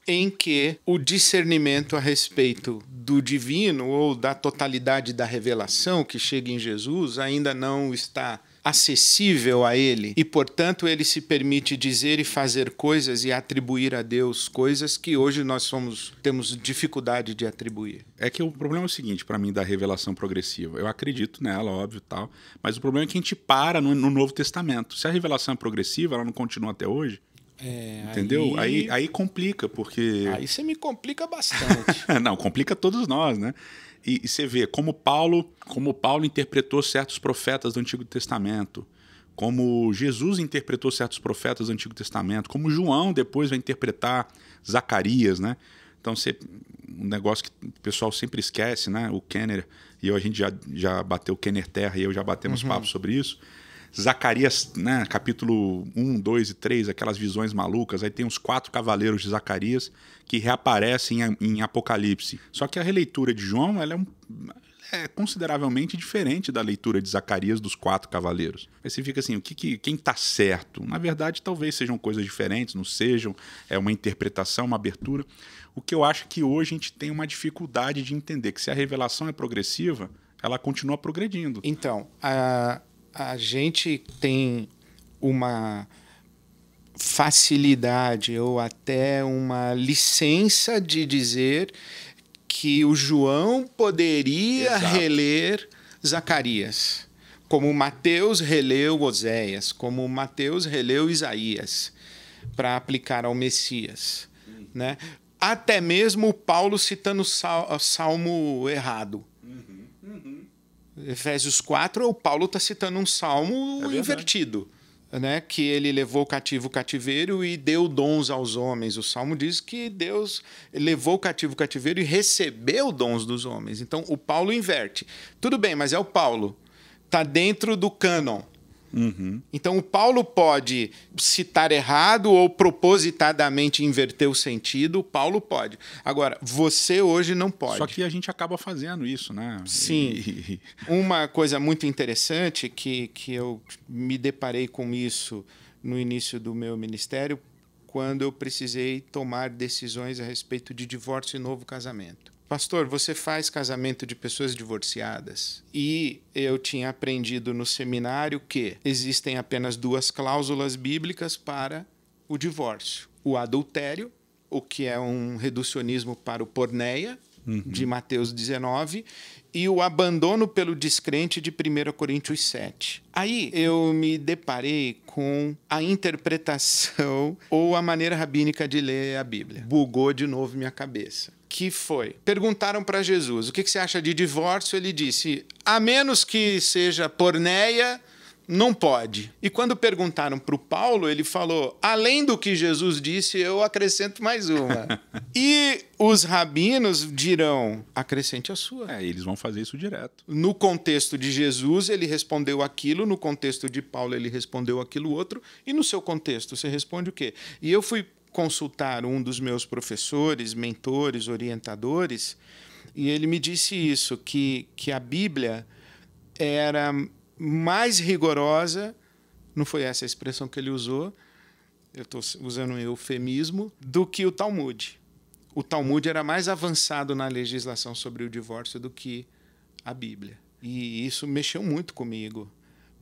em que o discernimento a respeito do divino ou da totalidade da revelação que chega em Jesus ainda não está acessível a ele e, portanto, ele se permite dizer e fazer coisas e atribuir a Deus coisas que hoje nós somos, temos dificuldade de atribuir. É que o problema é o seguinte, para mim, da revelação progressiva. Eu acredito nela, óbvio tal, mas o problema é que a gente para no, no Novo Testamento. Se a revelação é progressiva, ela não continua até hoje, é, Entendeu? Aí... aí, aí, complica, porque. Aí você me complica bastante. não, complica todos nós, né? E, e você vê como Paulo, como Paulo interpretou certos profetas do Antigo Testamento, como Jesus interpretou certos profetas do Antigo Testamento, como João depois vai interpretar Zacarias, né? Então, você, um negócio que o pessoal sempre esquece, né? O Kenner e eu, a gente já, já bateu o Kenner Terra e eu já batemos uhum. papo sobre isso. Zacarias, né, capítulo 1, 2 e 3, aquelas visões malucas. Aí tem os quatro cavaleiros de Zacarias que reaparecem em, Apocalipse. Só que a releitura de João ela é um, é consideravelmente diferente da leitura de Zacarias dos quatro cavaleiros. Aí você fica assim, o que, que quem está certo? Na verdade, talvez sejam coisas diferentes, não sejam, é uma interpretação, uma abertura. O que eu acho que hoje a gente tem uma dificuldade de entender que se a revelação é progressiva, ela continua progredindo. Então, a, a gente tem uma facilidade ou até uma licença de dizer que o João poderia Exato. reler Zacarias, como Mateus releu Oséias, como Mateus releu Isaías, para aplicar ao Messias, hum. né? Até mesmo Paulo citando salmo errado. Efésios 4, o Paulo está citando um salmo é invertido. Né, que ele levou o cativo o cativeiro e deu dons aos homens. O Salmo diz que Deus levou o cativo o cativeiro e recebeu dons dos homens. Então o Paulo inverte. Tudo bem, mas é o Paulo. Está dentro do cânon. Uhum. Então, o Paulo pode citar errado ou propositadamente inverter o sentido, o Paulo pode. Agora, você hoje não pode. Só que a gente acaba fazendo isso, né? Sim. Uma coisa muito interessante que, que eu me deparei com isso no início do meu ministério, quando eu precisei tomar decisões a respeito de divórcio e novo casamento. Pastor, você faz casamento de pessoas divorciadas. E eu tinha aprendido no seminário que existem apenas duas cláusulas bíblicas para o divórcio: o adultério, o que é um reducionismo para o porneia, uhum. de Mateus 19, e o abandono pelo descrente de 1 Coríntios 7. Aí eu me deparei com a interpretação ou a maneira rabínica de ler a Bíblia. Bugou de novo minha cabeça que foi: perguntaram para Jesus o que, que, você acha de divórcio. Ele disse: a menos que seja porneia, não pode. E quando perguntaram para o Paulo, ele falou: além do que Jesus disse, eu acrescento mais uma. e os rabinos dirão: acrescente a sua. É, eles vão fazer isso direto. No contexto de Jesus, ele respondeu aquilo, no contexto de Paulo, ele respondeu aquilo outro, e no seu contexto, você responde o quê? E eu fui consultar um dos meus professores, mentores, orientadores, e ele me disse isso, que, que a Bíblia era mais rigorosa, não foi essa a expressão que ele usou, eu estou usando um eufemismo, do que o Talmud. O Talmud era mais avançado na legislação sobre o divórcio do que a Bíblia. E isso mexeu muito comigo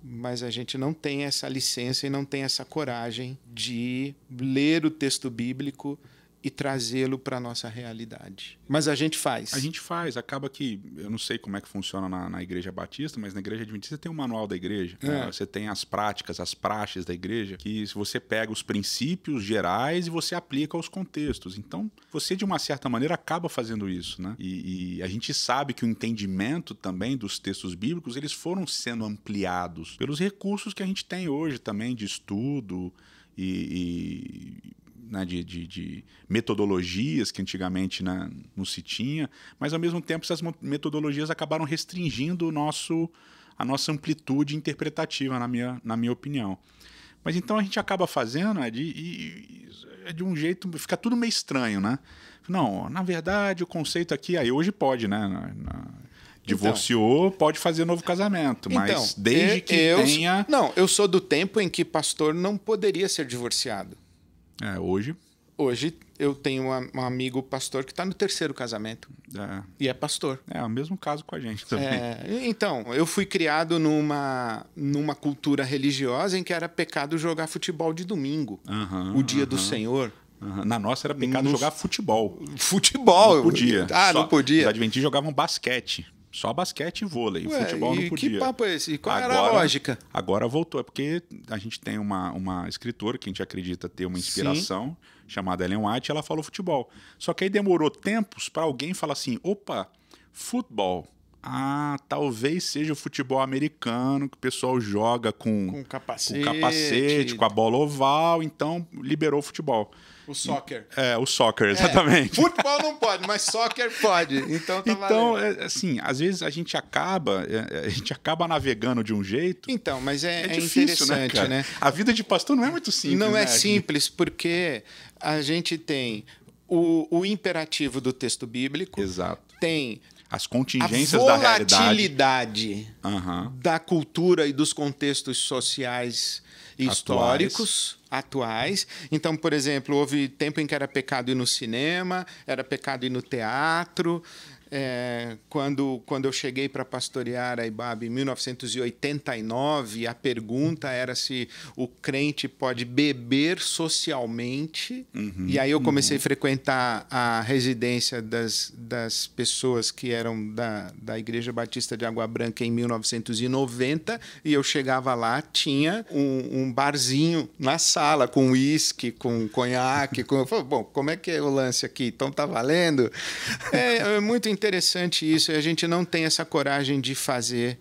mas a gente não tem essa licença e não tem essa coragem de ler o texto bíblico e trazê-lo para a nossa realidade. Mas a gente faz. A gente faz. Acaba que, eu não sei como é que funciona na, na Igreja Batista, mas na Igreja Adventista tem o um manual da igreja. É. Né? Você tem as práticas, as praxes da igreja, que você pega os princípios gerais e você aplica aos contextos. Então, você, de uma certa maneira, acaba fazendo isso. Né? E, e a gente sabe que o entendimento também dos textos bíblicos, eles foram sendo ampliados pelos recursos que a gente tem hoje também de estudo, e, e, né, de, de, de, metodologias que antigamente né, não se tinha, mas ao mesmo tempo essas metodologias acabaram restringindo o nosso, a nossa amplitude interpretativa, na minha, na minha opinião. Mas então a gente acaba fazendo é de, de um jeito, fica tudo meio estranho, né? Não, na verdade o conceito aqui, aí hoje pode, né? Na, na, divorciou, então, pode fazer novo casamento, mas então, desde é, que tenha. Não, eu sou do tempo em que pastor não poderia ser divorciado. É, hoje. Hoje eu tenho um amigo pastor que está no terceiro casamento. É. E é pastor. É, é, o mesmo caso com a gente também. É, então, eu fui criado numa, numa cultura religiosa em que era pecado jogar futebol de domingo, uhum, o dia uhum. do Senhor. Uhum. Na nossa era pecado Nos... jogar futebol. Futebol? Não podia. Ah, Só não podia. Os adventistas jogavam basquete. Só basquete e vôlei. Ué, futebol e não podia. Que papo é esse? E qual agora, era a lógica? Agora voltou. É porque a gente tem uma, uma escritora que a gente acredita ter uma inspiração, Sim. chamada Ellen White, e ela falou futebol. Só que aí demorou tempos para alguém falar assim: opa, futebol. Ah, talvez seja o futebol americano que o pessoal joga com, com, capacete. com capacete, com a bola oval, então liberou o futebol. O soccer. É, o soccer, é. exatamente. É, futebol não pode, mas soccer pode. Então, tá então valendo. É, assim, às vezes a gente acaba, é, a gente acaba navegando de um jeito. Então, mas é, é, é difícil, né, interessante, né, né, A vida de pastor não é muito simples. Não né? é simples, porque a gente tem o, o imperativo do texto bíblico. Exato. Tem as contingências da realidade. A volatilidade uhum. da cultura e dos contextos sociais históricos atuais. Então, por exemplo, houve tempo em que era pecado ir no cinema, era pecado ir no teatro, é, quando, quando eu cheguei para pastorear a IBAB em 1989, a pergunta era se o crente pode beber socialmente. Uhum, e aí eu comecei uhum. a frequentar a residência das, das pessoas que eram da, da Igreja Batista de Água Branca em 1990. E eu chegava lá, tinha um, um barzinho na sala com uísque, com conhaque. Com... Bom, como é que é o lance aqui? Então tá valendo? É, é muito interessante interessante isso, e a gente não tem essa coragem de fazer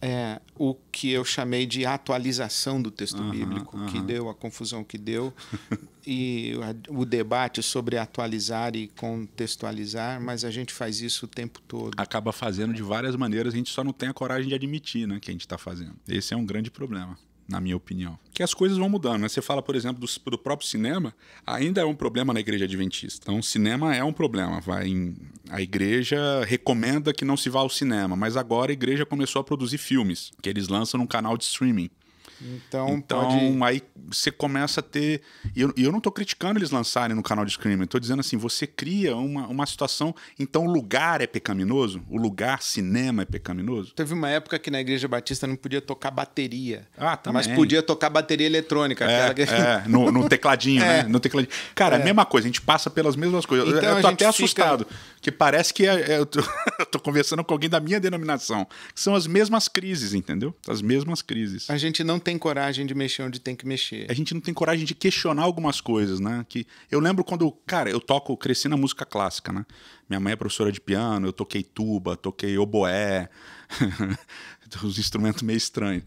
é, o que eu chamei de atualização do texto uhum, bíblico, uhum. que deu a confusão que deu, e o debate sobre atualizar e contextualizar, mas a gente faz isso o tempo todo. Acaba fazendo de várias maneiras, a gente só não tem a coragem de admitir né, que a gente está fazendo. Esse é um grande problema na minha opinião. Que as coisas vão mudando. Né? Você fala, por exemplo, do, do, próprio cinema, ainda é um problema na igreja adventista. Então, cinema é um problema. Vai em, a igreja recomenda que não se vá ao cinema, mas agora a igreja começou a produzir filmes que eles lançam num canal de streaming. Então, então pode... aí você começa a ter. E eu, eu não estou criticando eles lançarem no canal de Screaming, estou dizendo assim: você cria uma, uma situação. Então, o lugar é pecaminoso? O lugar cinema é pecaminoso? Teve uma época que na Igreja Batista não podia tocar bateria. Ah, também. Mas podia tocar bateria eletrônica. É, que... é no, no, tecladinho, né? é. né? No tecladinho. Cara, é. a é. mesma coisa, a gente passa pelas mesmas coisas. Então, eu tô até fica... assustado, que parece que é, é eu, tô, eu tô conversando com alguém da minha denominação. São as mesmas crises, entendeu? As mesmas crises. A gente não tem coragem de mexer onde tem que mexer. A gente não tem coragem de questionar algumas coisas, né? Que eu lembro quando, cara, eu toco, cresci na música clássica, né? Minha mãe é professora de piano, eu toquei tuba, toquei oboé, uns instrumentos meio estranhos.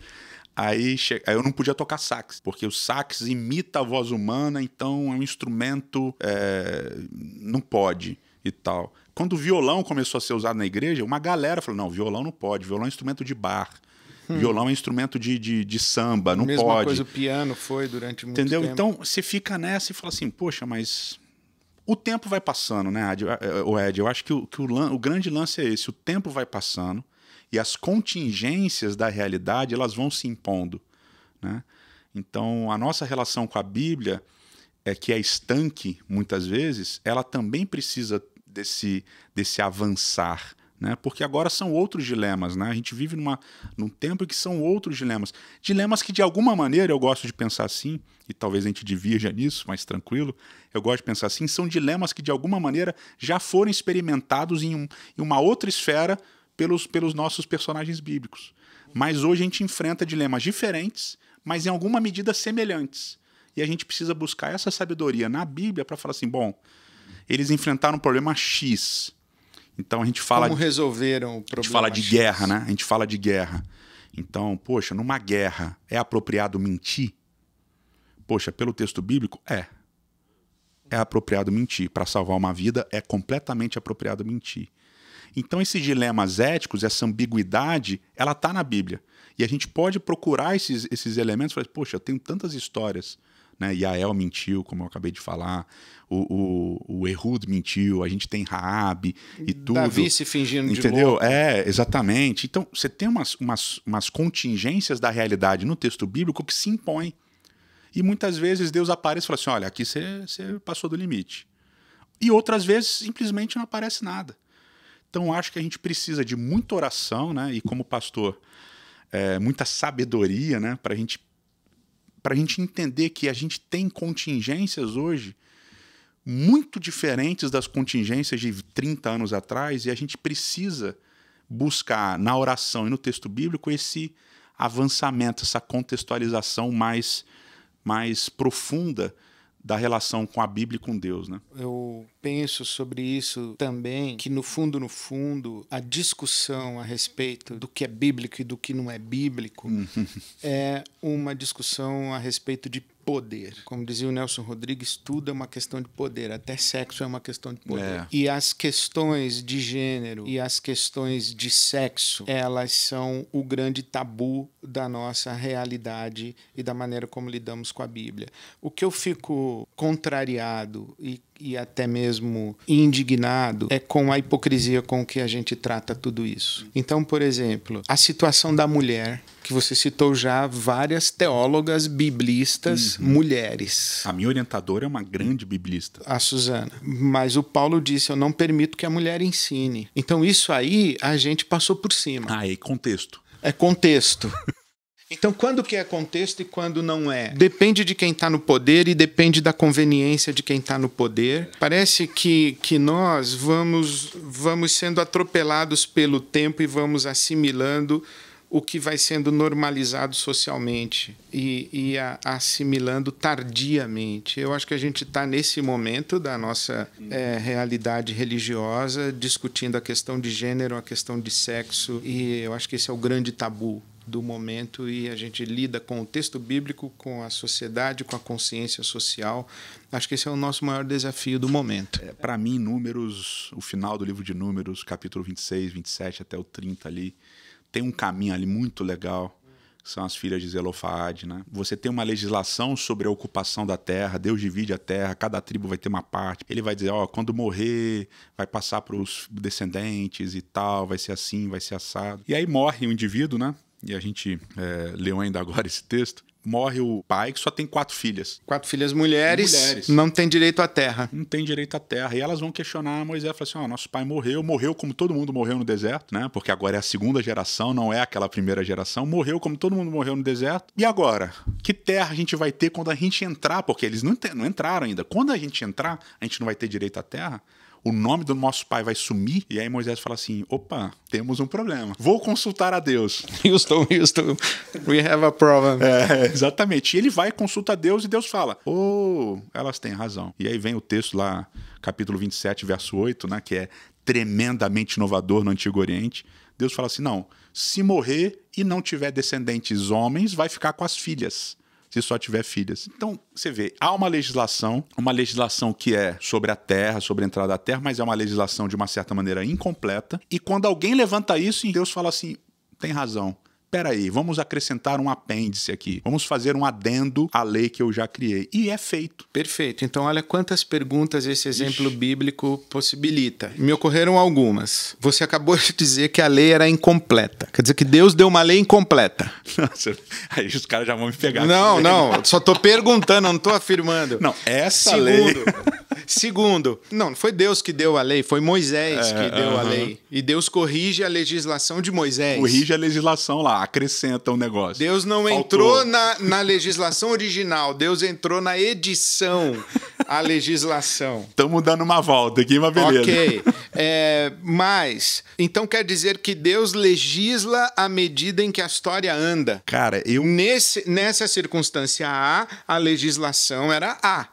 Aí, che... Aí, eu não podia tocar sax, porque o sax imita a voz humana, então é um instrumento. É... não pode e tal. Quando o violão começou a ser usado na igreja, uma galera falou: não, violão não pode, violão é um instrumento de bar. Hum. Violão é instrumento de, de, de samba, não Mesma pode. Mesma coisa o piano foi durante muito Entendeu? tempo. Então você fica nessa e fala assim, poxa, mas o tempo vai passando, né, Ed? Eh, eh, o Ed, eu acho que, o, que o, o, grande lance é esse: o tempo vai passando e as contingências da realidade elas vão se impondo, né? Então a nossa relação com a Bíblia é que é estanque muitas vezes, ela também precisa desse desse avançar, né? Porque agora são outros dilemas. Né? A gente vive numa, num tempo em que são outros dilemas. Dilemas que, de alguma maneira, eu gosto de pensar assim, e talvez a gente divirja nisso, mas tranquilo, eu gosto de pensar assim, são dilemas que, de alguma maneira, já foram experimentados em, um, em uma outra esfera pelos, pelos nossos personagens bíblicos. Mas hoje a gente enfrenta dilemas diferentes, mas em alguma medida semelhantes. E a gente precisa buscar essa sabedoria na Bíblia para falar assim: bom, eles enfrentaram um problema X então a gente fala. Como resolveram o problema? A gente fala de guerra, né? A gente fala de guerra. Então, poxa, numa guerra é apropriado mentir? Poxa, pelo texto bíblico, é. É apropriado mentir. Para salvar uma vida, é completamente apropriado mentir. Então, esses dilemas éticos, essa ambiguidade, ela está na Bíblia. E a gente pode procurar esses, esses elementos e falar, poxa, eu tenho tantas histórias né? Yael mentiu, como eu acabei de falar, o, o, o Erud mentiu, a gente tem Raab e tudo. Davi se fingindo entendeu? de Entendeu? É, exatamente. Então, você tem umas, umas, umas contingências da realidade no texto bíblico que se impõem. E muitas vezes Deus aparece e fala assim: olha, aqui você, você passou do limite. E outras vezes simplesmente não aparece nada. Então, acho que a gente precisa de muita oração, né? E como pastor, é, muita sabedoria, né? Para a gente para a gente entender que a gente tem contingências hoje muito diferentes das contingências de 30 anos atrás e a gente precisa buscar na oração e no texto bíblico esse avançamento, essa contextualização mais, mais profunda da relação com a Bíblia e com Deus, né? Eu penso sobre isso também que no fundo, no fundo, a discussão a respeito do que é bíblico e do que não é bíblico uhum. é uma discussão a respeito de poder. Como dizia o Nelson Rodrigues, tudo é uma questão de poder, até sexo é uma questão de poder. É. E as questões de gênero e as questões de sexo, elas são o grande tabu da nossa realidade e da maneira como lidamos com a Bíblia. O que eu fico contrariado e e até mesmo indignado é com a hipocrisia com que a gente trata tudo isso. Então, por exemplo, a situação da mulher que você citou já várias teólogas biblistas uhum. mulheres. A minha orientadora é uma grande biblista. A Suzana. Mas o Paulo disse: eu não permito que a mulher ensine. Então, isso aí a gente passou por cima. Ah, e é contexto. É contexto. Então, quando que é contexto e quando não é? Depende de quem está no poder e depende da conveniência de quem está no poder. Parece que, que nós vamos, vamos sendo atropelados pelo tempo e vamos assimilando o que vai sendo normalizado socialmente e, e a, assimilando tardiamente. Eu acho que a gente está nesse momento da nossa é, realidade religiosa discutindo a questão de gênero, a questão de sexo, e eu acho que esse é o grande tabu do momento e a gente lida com o texto bíblico, com a sociedade, com a consciência social. Acho que esse é o nosso maior desafio do momento. É, Para mim, Números, o final do livro de Números, capítulo 26, 27 até o 30 ali, tem um caminho ali muito legal, que são as filhas de Zelofaad, né? Você tem uma legislação sobre a ocupação da terra, Deus divide a terra, cada tribo vai ter uma parte. Ele vai dizer, ó, oh, quando morrer, vai passar para os descendentes e tal, vai ser assim, vai ser assado. E aí morre o um indivíduo, né? e a gente é, leu ainda agora esse texto, morre o pai que só tem quatro filhas. Quatro filhas mulheres, mulheres. não tem direito à terra. Não tem direito à terra. E elas vão questionar Moisés, falar assim, ó, oh, nosso pai morreu, morreu como todo mundo morreu no deserto, né? Porque agora é a segunda geração, não é aquela primeira geração, morreu como todo mundo morreu no deserto. E agora? Que terra a gente vai ter quando a gente entrar? Porque eles não, não entraram ainda. Quando a gente entrar, a gente não vai ter direito à terra? o nome do nosso pai vai sumir. E aí Moisés fala assim: opa, temos um problema. Vou consultar a Deus. Houston, Houston, we have a problem. É, exatamente. E ele vai, consulta a Deus e Deus fala: oh, elas têm razão. E aí vem o texto lá, capítulo 27, verso 8, né, que é tremendamente inovador no Antigo Oriente. Deus fala assim: não, se morrer e não tiver descendentes homens, vai ficar com as filhas se só tiver filhas. Então, você vê, há uma legislação, uma legislação que é sobre a terra, sobre a entrada da terra, mas é uma legislação de uma certa maneira incompleta. E quando alguém levanta isso, Deus fala assim: tem razão peraí, vamos acrescentar um apêndice aqui, vamos fazer um adendo à lei que eu já criei. E é feito. Perfeito. Então, olha quantas perguntas esse exemplo Ixi. bíblico possibilita. Me ocorreram algumas. Você acabou de dizer que a lei era incompleta. Quer dizer que Deus deu uma lei incompleta. Nossa, aí os caras já vão me pegar. Não, não. Só estou perguntando, não estou afirmando. Não, essa Segundo, lei. Segundo, não, não foi Deus que deu a lei, foi Moisés é, que deu uh -huh. a lei. E Deus corrige a legislação de Moisés. Corrige a legislação lá, acrescenta o um negócio. Deus não Faltou. entrou na, na legislação original, Deus entrou na edição à legislação. Estamos dando uma volta aqui, mas beleza. Ok. É, mas, então quer dizer que Deus legisla à medida em que a história anda. Cara, eu. Nesse, nessa circunstância A, a legislação era A.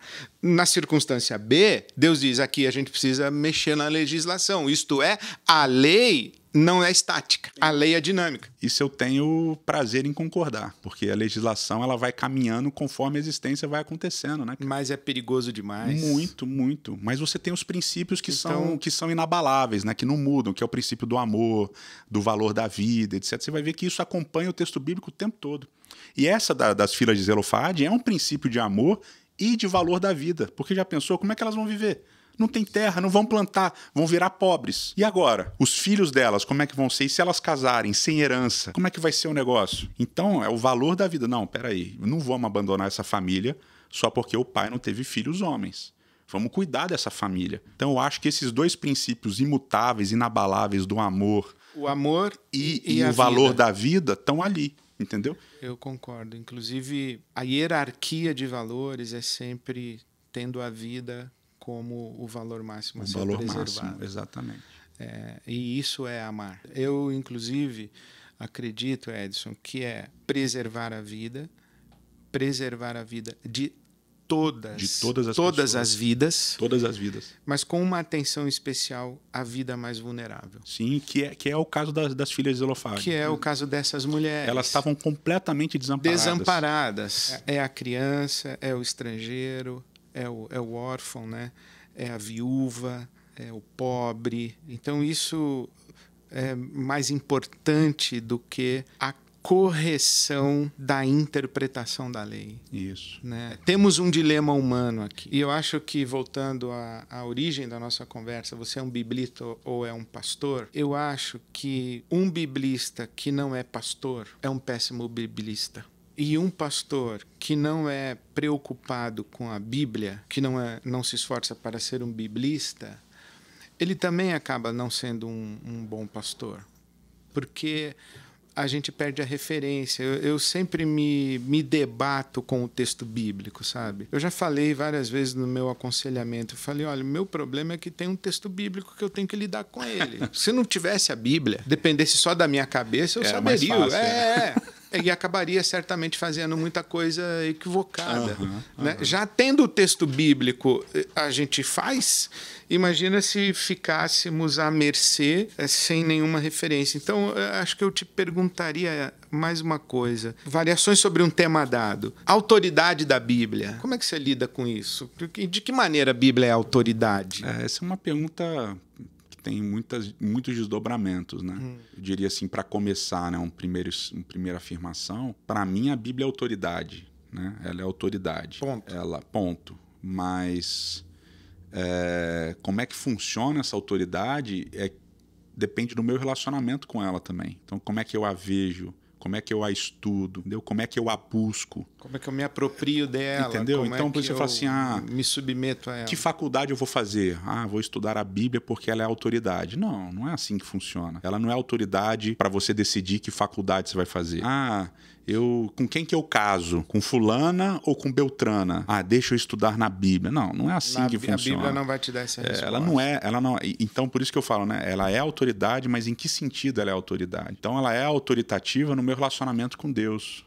Na circunstância B, Deus diz aqui a gente precisa mexer na legislação, isto é, a lei não é estática, a lei é dinâmica. Isso eu tenho prazer em concordar, porque a legislação ela vai caminhando conforme a existência vai acontecendo, né? Mas é perigoso demais. Muito, muito. Mas você tem os princípios que, então... são, que são inabaláveis, né? Que não mudam, que é o princípio do amor, do valor da vida, etc. Você vai ver que isso acompanha o texto bíblico o tempo todo. E essa da, das filas de Zelofade é um princípio de amor e de valor da vida. Porque já pensou como é que elas vão viver? Não tem terra, não vão plantar, vão virar pobres. E agora? Os filhos delas, como é que vão ser? E se elas casarem sem herança, como é que vai ser o negócio? Então, é o valor da vida. Não, peraí, não vamos abandonar essa família só porque o pai não teve filhos homens. Vamos cuidar dessa família. Então, eu acho que esses dois princípios imutáveis, inabaláveis do amor. O amor e, e, e o valor da vida estão ali entendeu? Eu concordo. Inclusive, a hierarquia de valores é sempre tendo a vida como o valor máximo o a ser valor preservado. Máximo, exatamente. É, e isso é amar. Eu, inclusive, acredito, Edson, que é preservar a vida, preservar a vida de todas, de todas as todas pessoas, as vidas, todas as vidas, mas com uma atenção especial à vida mais vulnerável. Sim, que é que é o caso das, das filhas de Zelofade. Que é o caso dessas mulheres. Elas estavam completamente desamparadas. Desamparadas. É. é a criança, é o estrangeiro, é o, é o órfão, né? É a viúva, é o pobre. Então isso é mais importante do que a correção da interpretação da lei. Isso. Né? Temos um dilema humano aqui. E eu acho que, voltando à, à, origem da nossa conversa, você é um biblista ou é um pastor? Eu acho que um biblista que não é pastor é um péssimo biblista. E um pastor que não é preocupado com a Bíblia, que não, é, não se esforça para ser um biblista, ele também acaba não sendo um, um bom pastor. Porque a gente perde a referência. Eu, eu, sempre me, me debato com o texto bíblico, sabe? Eu já falei várias vezes no meu aconselhamento, eu falei, olha, o meu problema é que tem um texto bíblico que eu tenho que lidar com ele. Se não tivesse a Bíblia, dependesse só da minha cabeça, eu Era saberia. Fácil, é, né? é. É, e acabaria certamente fazendo muita coisa equivocada. Uhum, né? Já tendo o texto bíblico, eh, a gente faz. Imagina se ficássemos à mercê eh, sem nenhuma referência. Então, eh, acho que eu te perguntaria mais uma coisa. Variações sobre um tema dado. Autoridade da Bíblia. Como é que você lida com isso? De que maneira a Bíblia é autoridade? É, essa é uma pergunta tem muitas, muitos desdobramentos, né? Hum. Eu diria assim, para começar, né, um primeiro, uma primeira afirmação, para mim a Bíblia é autoridade, né? Ela é autoridade. Ponto. Ela, ponto. Mas é, como é que funciona essa autoridade é depende do meu relacionamento com ela também. Então, como é que eu a vejo? como é que eu a estudo, entendeu? Como é que eu a busco. Como é que eu me aproprio dela. Entendeu? Como é então, é por isso eu falo assim, ah, me submeto a ela. Que faculdade eu vou fazer? Ah, vou estudar a Bíblia porque ela é autoridade. Não, não é assim que funciona. Ela não é autoridade para você decidir que faculdade você vai fazer. Ah, eu, com quem que eu caso? Com fulana ou com beltrana? Ah, deixa eu estudar na Bíblia. Não, não é assim na, que funciona. A Bíblia não vai te dar essa é, resposta. Ela não é, ela não. Então por isso que eu falo, né? Ela é autoridade, mas em que sentido ela é autoridade? Então ela é autoritativa no meu relacionamento com Deus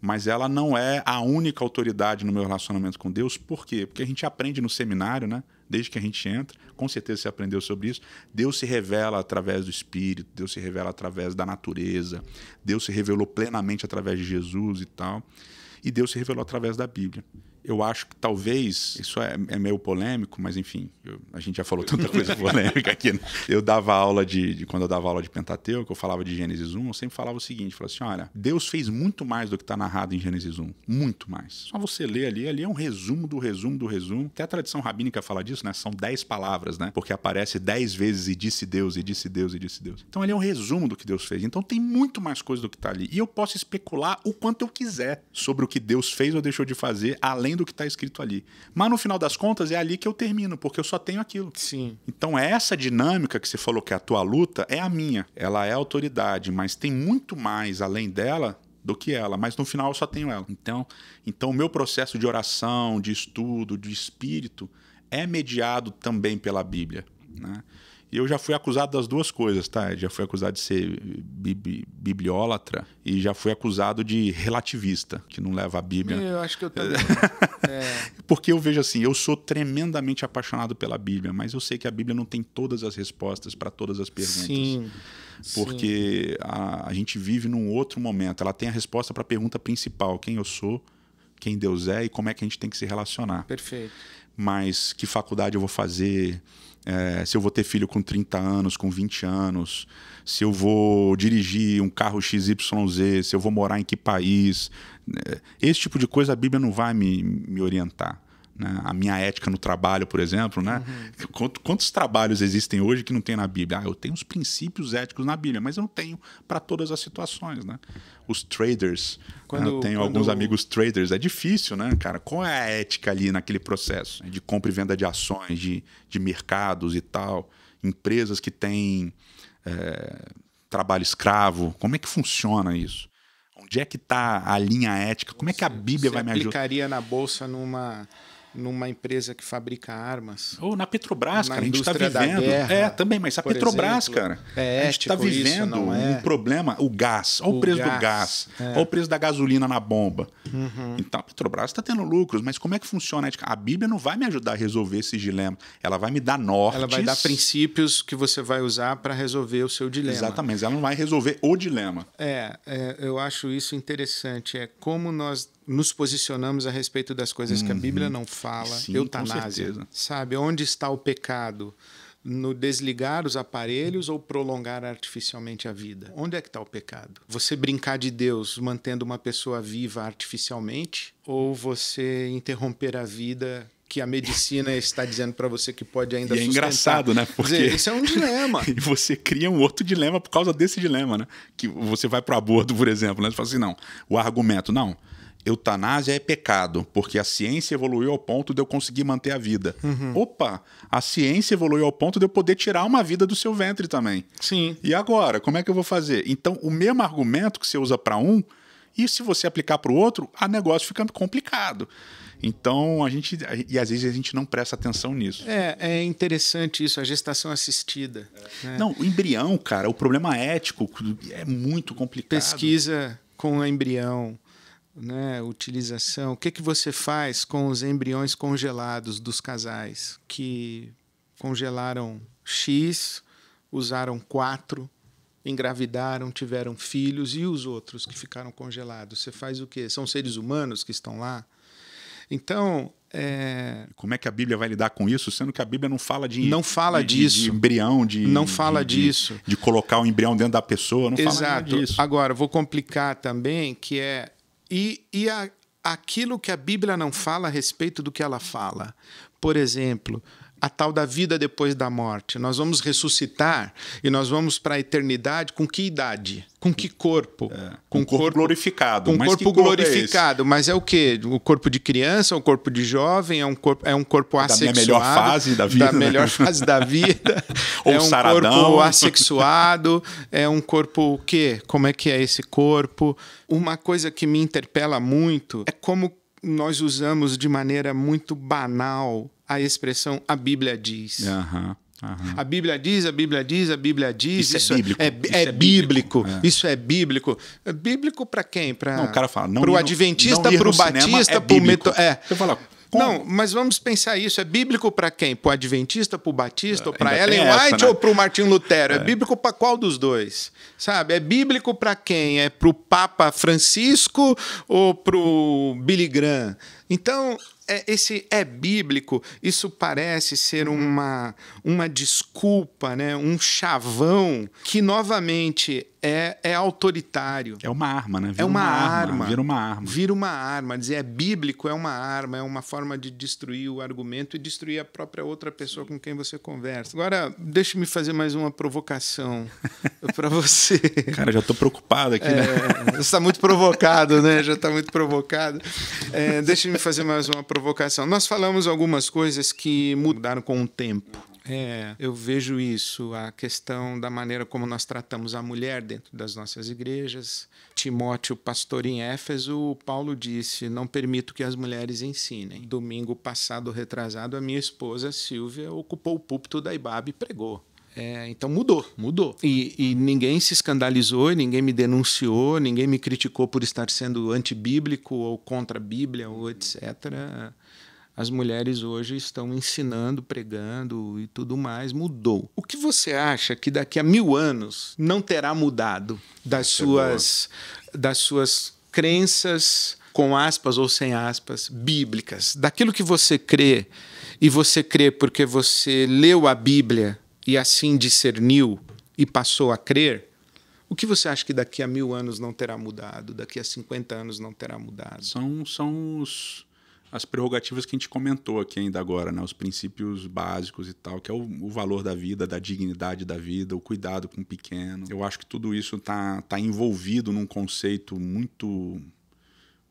mas ela não é a única autoridade no meu relacionamento com Deus. Por quê? Porque a gente aprende no seminário, né? desde que a gente entra. Com certeza você aprendeu sobre isso. Deus se revela através do Espírito, Deus se revela através da natureza, Deus se revelou plenamente através de Jesus e tal. E Deus se revelou através da Bíblia. Eu acho que talvez, isso é, é meio polêmico, mas enfim, eu, a gente já falou tanta coisa polêmica aqui. Né? Eu dava aula de, de, quando eu dava aula de Pentateuco, eu falava de Gênesis 1, eu sempre falava o seguinte, falava assim, olha, Deus fez muito mais do que está narrado em Gênesis 1, muito mais. Só você ler ali, ali é um resumo do resumo do resumo. Até a tradição rabínica fala disso, né? São dez palavras, né? Porque aparece dez vezes e disse Deus, e disse Deus, e disse Deus. Então ali é um resumo do que Deus fez. Então tem muito mais coisa do que está ali. E eu posso especular o quanto eu quiser sobre o que Deus fez ou deixou de fazer, além do que está escrito ali. Mas no final das contas é ali que eu termino, porque eu só tenho aquilo. Sim. Então essa dinâmica que você falou que é a tua luta é a minha. Ela é autoridade, mas tem muito mais além dela do que ela, mas no final eu só tenho ela. Então, então o meu processo de oração, de estudo, de espírito é mediado também pela Bíblia, né? E eu já fui acusado das duas coisas, tá? já fui acusado de ser bibliólatra e já fui acusado de relativista, que não leva a Bíblia. É, eu acho que eu é. também. é. Porque eu vejo assim, eu sou tremendamente apaixonado pela Bíblia, mas eu sei que a Bíblia não tem todas as respostas para todas as perguntas. Sim. Porque Sim. A, a gente vive num outro momento. Ela tem a resposta para a pergunta principal: quem eu sou, quem Deus é e como é que a gente tem que se relacionar. Perfeito. Mas que faculdade eu vou fazer? É, se eu vou ter filho com 30 anos, com 20 anos, se eu vou dirigir um carro XYZ, se eu vou morar em que país. Né? Esse tipo de coisa a Bíblia não vai me, me orientar. Né? A minha ética no trabalho, por exemplo, né? Uhum. Quantos trabalhos existem hoje que não tem na Bíblia? Ah, eu tenho os princípios éticos na Bíblia, mas eu não tenho para todas as situações, né? Os traders, né? quando, né? eu tenho quando... alguns amigos traders, é difícil, né, cara? Qual é a ética ali naquele processo né? de compra e venda de ações, de, de mercados e tal? Empresas que têm é, trabalho escravo, como é que funciona isso? Onde é que está a linha ética? Como é que a Bíblia Você vai me ajudar? aplicaria na bolsa numa numa empresa que fabrica armas. Ou na Petrobras, na cara, a gente está vivendo. Guerra, é, também, mas a Petrobras, exemplo, cara, é a gente está vivendo é. um problema, o gás. Olha o, o preço gás. do gás. É. Olha o preço da gasolina na bomba. Uhum. Então a Petrobras está tendo lucros, mas como é que funciona? A Bíblia não vai me ajudar a resolver esse dilema Ela vai me dar norte. Ela vai dar princípios que você vai usar para resolver o seu dilema. Exatamente, ela não vai resolver o dilema. É, é eu acho isso interessante. É como nós nos posicionamos a respeito das coisas uhum. que a Bíblia uhum. não fala, Sim, eutanásia, sabe? Onde está o pecado? No desligar os aparelhos ou prolongar artificialmente a vida? Onde é que está o pecado? Você brincar de Deus mantendo uma pessoa viva artificialmente ou você interromper a vida que a medicina está dizendo para você que pode ainda e é sustentar. engraçado, né? Porque isso é um dilema. e você cria um outro dilema por causa desse dilema, né? Que você vai para o aborto, por exemplo, né? Você fala assim, não, o argumento, não, eutanásia é pecado, porque a ciência evoluiu ao ponto de eu conseguir manter a vida. Uhum. Opa, a ciência evoluiu ao ponto de eu poder tirar uma vida do seu ventre também. Sim. E agora, como é que eu vou fazer? Então, o mesmo argumento que você usa para um, e se você aplicar para o outro, a negócio fica complicado. Então, a gente. E às vezes a gente não presta atenção nisso. É, é interessante isso, a gestação assistida. É. Né? Não, o embrião, cara, o problema ético é muito complicado. Pesquisa com o embrião, né, utilização. O que, que você faz com os embriões congelados dos casais que congelaram X, usaram quatro, engravidaram, tiveram filhos e os outros que ficaram congelados? Você faz o quê? São seres humanos que estão lá? Então, é... Como é que a Bíblia vai lidar com isso, sendo que a Bíblia não fala de não fala de, disso, de embrião, de não fala de, disso, de, de colocar o um embrião dentro da pessoa, não Exato. fala disso. Agora vou complicar também que é e, e a, aquilo que a Bíblia não fala a respeito do que ela fala. Por exemplo, a tal da vida depois da morte. Nós vamos ressuscitar e nós vamos para a eternidade com que idade? Com que corpo? É, com um corpo, corpo, glorificado. Com um corpo, corpo é glorificado. É mas é o quê? O corpo de criança, o corpo de jovem, é um corpo, é um corpo é assexuado. Da melhor fase da vida. Da né? melhor fase da vida. Ou é um saradão. corpo assexuado, é um corpo o quê? Como é que é esse corpo? Uma coisa que me interpela muito é como nós usamos de maneira muito banal a expressão a Bíblia diz. uhum. A Bíblia diz, a Bíblia diz, a Bíblia diz. Isso, é isso é bíblico. É, isso é, é bíblico. É. Isso é bíblico. Bíblico para quem? Para o cara fala. Não adventista, para o batista, para o meto. É. como? Não, mas vamos pensar isso. É bíblico para quem? Para o Adventista, para o Batista, é, para Ellen White essa, né? ou para o Martin Lutero? É, é bíblico para qual dos dois? Sabe? É bíblico para quem? É para o Papa Francisco ou para o Billy Graham? Então, é, esse é bíblico, isso parece ser uhum. uma, uma desculpa, né? um chavão que, novamente, é, é autoritário. É uma arma, né? Vira é uma, uma arma, arma, Vira uma arma. Vira uma arma. Dizer é bíblico é uma arma, é uma forma de destruir o argumento e destruir a própria outra pessoa com quem você conversa. Agora, deixe-me fazer mais uma provocação para você. Cara, já estou preocupado aqui, né? é, né? Você está muito provocado, né? Já está muito provocado. É, deixe-me fazer mais uma provocação. Nós falamos algumas coisas que mudaram com o tempo. É, eu vejo isso, a questão da maneira como nós tratamos a mulher dentro das nossas igrejas. Timóteo, pastor em Éfeso, Paulo disse: Não permito que as mulheres ensinem. Domingo passado, retrasado, a minha esposa Silvia ocupou o púlpito da IBAB e pregou. É, então mudou, mudou. E, e, ninguém se escandalizou, ninguém me denunciou, ninguém me criticou por estar sendo antibíblico ou contra a Bíblia ou etc as mulheres hoje estão ensinando, pregando e tudo mais, mudou. O que você acha que daqui a mil anos não terá mudado das é suas, das suas crenças, com aspas ou sem aspas, bíblicas? Daquilo que você crê e você crê porque você leu a Bíblia e assim discerniu e passou a crer? O que você acha que daqui a mil anos não terá mudado, daqui a 50 anos não terá mudado? São, são os, as prerrogativas que a gente comentou aqui ainda agora, né? os princípios básicos e tal, que é o, o, valor da vida, da dignidade da vida, o cuidado com o pequeno. Eu acho que tudo isso está tá envolvido num conceito muito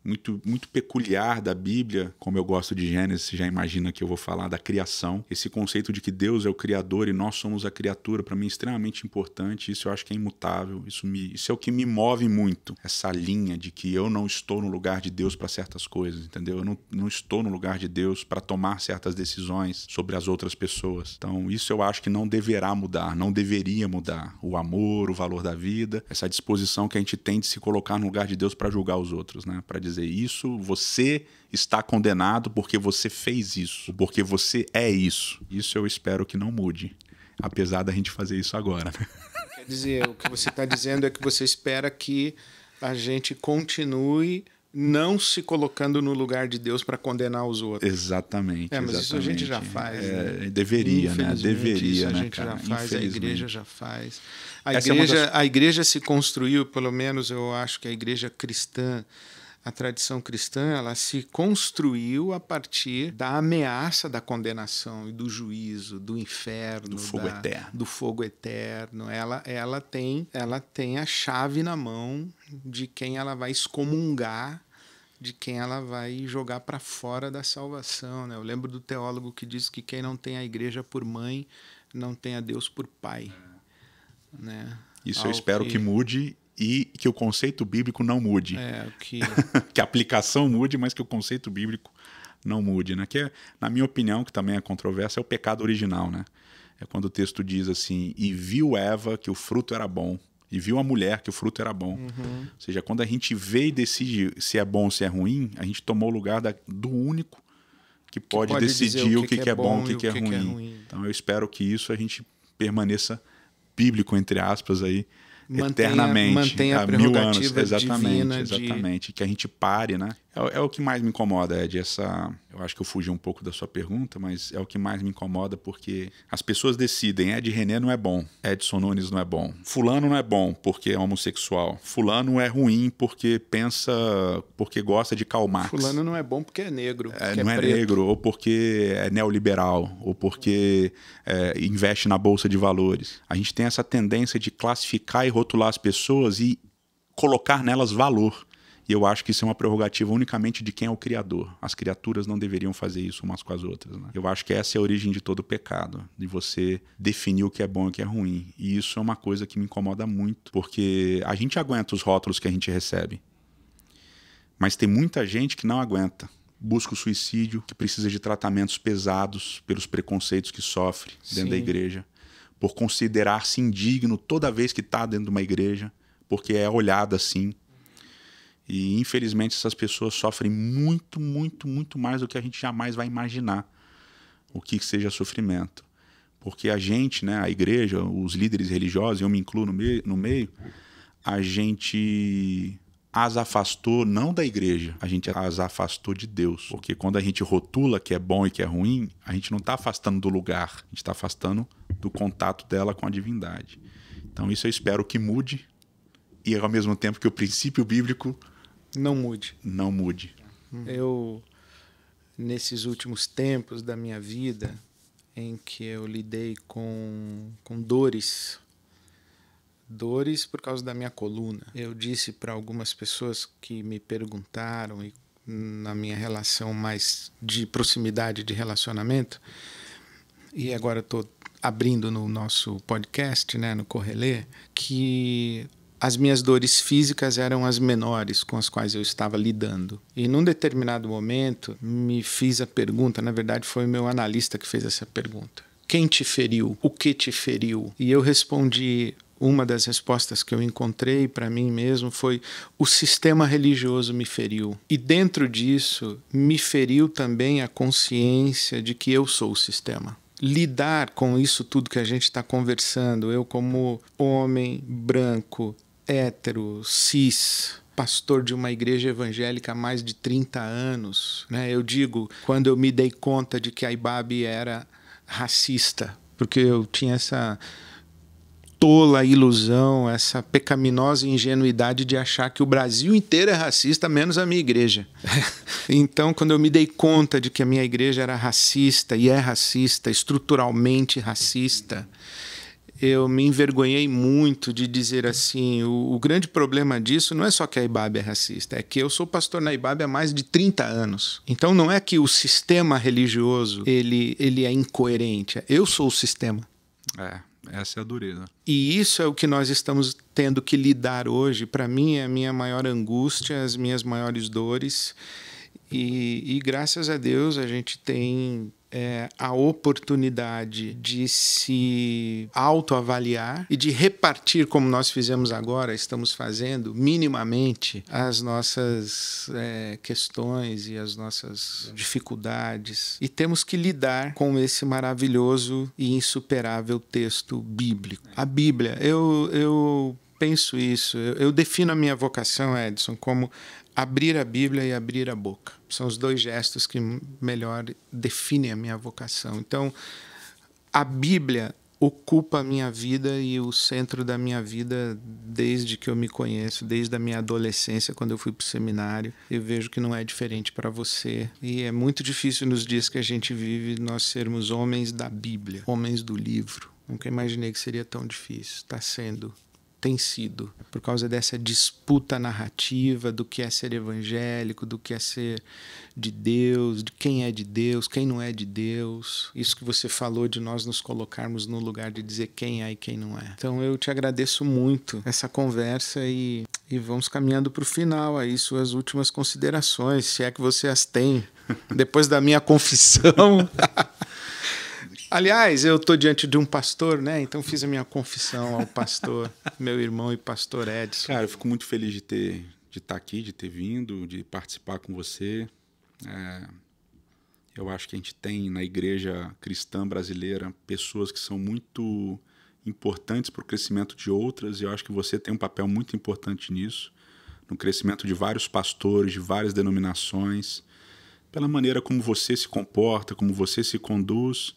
muito, muito peculiar da Bíblia, como eu gosto de Gênesis, já imagina que eu vou falar da criação. Esse conceito de que Deus é o criador e nós somos a criatura, para mim é extremamente importante, isso eu acho que é imutável, isso, me, isso é o que me move muito, essa linha de que eu não estou no lugar de Deus para certas coisas, entendeu? Eu não, não estou no lugar de Deus para tomar certas decisões sobre as outras pessoas. Então, isso eu acho que não deverá mudar, não deveria mudar. O amor, o valor da vida, essa disposição que a gente tem de se colocar no lugar de Deus para julgar os outros, né? Para dizer fazer isso, você está condenado porque você fez isso, porque você é isso. Isso eu espero que não mude, apesar da gente fazer isso agora. Quer dizer, o que você está dizendo é que você espera que a gente continue não se colocando no lugar de Deus para condenar os outros. Exatamente. É, mas exatamente. isso a gente já faz. É, né? Deveria, né? Deveria, isso a né, gente cara? já faz, a igreja já faz. A é igreja, é das... a igreja se construiu, pelo menos eu acho que a igreja cristã a tradição cristã ela se construiu a partir da ameaça da condenação e do juízo, do inferno, do fogo da, eterno. Do fogo eterno. Ela, ela, tem, ela tem a chave na mão de quem ela vai excomungar, de quem ela vai jogar para fora da salvação. Né? Eu lembro do teólogo que diz que quem não tem a igreja por mãe não tem a Deus por pai. É. Né? Isso Ao eu espero que... que mude e que o conceito bíblico não mude. É, que... que a aplicação mude, mas que o conceito bíblico não mude, né? Que é, na minha opinião, que também é controverso, é o pecado original, né? É quando o texto diz assim: "E viu Eva que o fruto era bom, e viu a mulher que o fruto era bom". Uhum. Ou seja, quando a gente vê e decide se é bom ou se é ruim, a gente tomou o lugar da, do único que pode, que pode decidir o que, que, que é, é bom bom, é o que, que, é, ruim. é ruim. Então eu espero que isso a gente permaneça bíblico entre aspas aí mantenha, eternamente, mantenha a, a mil anos, exatamente, divina exatamente, de... que a gente pare, né? É, é o que mais me incomoda, é de essa eu acho que eu fugi um pouco da sua pergunta, mas é o que mais me incomoda porque as pessoas decidem, Ed René não é bom, Edson Nunes não é bom, fulano não é bom porque é homossexual, fulano é ruim porque pensa, porque gosta de calmar. Fulano não é bom porque é negro. É, porque é não é, é negro, ou porque é neoliberal, ou porque é, investe na bolsa de valores. A gente tem essa tendência de classificar e rotular as pessoas e colocar nelas valor. E eu acho que isso é uma prerrogativa unicamente de quem é o criador. As criaturas não deveriam fazer isso umas com as outras. Né? Eu acho que essa é a origem de todo pecado, de você definir o que é bom e o que é ruim. E isso é uma coisa que me incomoda muito, porque a gente aguenta os rótulos que a gente recebe. Mas tem muita gente que não aguenta busca o suicídio, que precisa de tratamentos pesados pelos preconceitos que sofre dentro Sim. da igreja, por considerar-se indigno toda vez que está dentro de uma igreja, porque é olhado assim. E infelizmente essas pessoas sofrem muito, muito, muito mais do que a gente jamais vai imaginar o que seja sofrimento. Porque a gente, né, a igreja, os líderes religiosos, eu me incluo no, meio, no meio a gente as afastou não da igreja, a gente as afastou de Deus. Porque quando a gente rotula que é bom e que é ruim, a gente não está afastando do lugar, a gente está afastando do contato dela com a divindade. Então isso eu espero que mude e ao mesmo tempo que o princípio bíblico não mude. Não mude. Eu, nesses últimos tempos da minha vida, em que eu lidei com, com dores, dores por causa da minha coluna. Eu disse para algumas pessoas que me perguntaram e na minha relação mais de proximidade de relacionamento, e agora estou abrindo no nosso podcast, né, no Correlê, que as minhas dores físicas eram as menores com as quais eu estava lidando. E num determinado momento me fiz a pergunta, na verdade foi o meu analista que fez essa pergunta. Quem te feriu? O que te feriu? E eu respondi uma das respostas que eu encontrei para mim mesmo foi o sistema religioso me feriu. E dentro disso, me feriu também a consciência de que eu sou o sistema lidar com isso tudo que a gente está conversando, eu como homem branco hétero, cis, pastor de uma igreja evangélica há mais de 30 anos. Né? Eu digo, quando eu me dei conta de que a IBAB era racista, porque eu tinha essa tola ilusão, essa pecaminosa ingenuidade de achar que o Brasil inteiro é racista, menos a minha igreja. então, quando eu me dei conta de que a minha igreja era racista e é racista, estruturalmente racista, eu me envergonhei muito de dizer assim: o, o, grande problema disso não é só que a IBAB é racista, é que eu sou pastor na IBAB há mais de 30 anos. Então não é que o sistema religioso ele, ele é incoerente, é, eu sou o sistema. É, essa é a dureza. E isso é o que nós estamos tendo que lidar hoje. Para mim, é a minha maior angústia, as minhas maiores dores. E, e graças a Deus a gente tem é, a oportunidade de se autoavaliar e de repartir, como nós fizemos agora, estamos fazendo minimamente as nossas é, questões e as nossas dificuldades. E temos que lidar com esse maravilhoso e insuperável texto bíblico. A Bíblia, eu, eu penso isso. Eu, defino a minha vocação, Edson, como abrir a Bíblia e abrir a boca. São os dois gestos que melhor definem a minha vocação. Então, a Bíblia ocupa a minha vida e o centro da minha vida desde que eu me conheço, desde a minha adolescência, quando eu fui para o seminário. Eu vejo que não é diferente para você. E é muito difícil nos dias que a gente vive nós sermos homens da Bíblia, homens do livro. Nunca imaginei que seria tão difícil. Está sendo tem sido, por causa dessa disputa narrativa do que é ser evangélico, do que é ser de Deus, de quem é de Deus, quem não é de Deus. Isso que você falou de nós nos colocarmos no lugar de dizer quem é e quem não é. Então eu te agradeço muito essa conversa e, e vamos caminhando para o final aí, suas últimas considerações, se é que você as tem, depois da minha confissão. Aliás, eu estou diante de um pastor, né? Então fiz a minha confissão ao pastor, meu irmão e pastor Edson. Cara, eu fico muito feliz de ter de estar tá aqui, de ter vindo, de participar com você. É, eu acho que a gente tem na igreja cristã brasileira pessoas que são muito importantes para o crescimento de outras, e eu acho que você tem um papel muito importante nisso, no crescimento de vários pastores, de várias denominações, pela maneira como você se comporta, como você se conduz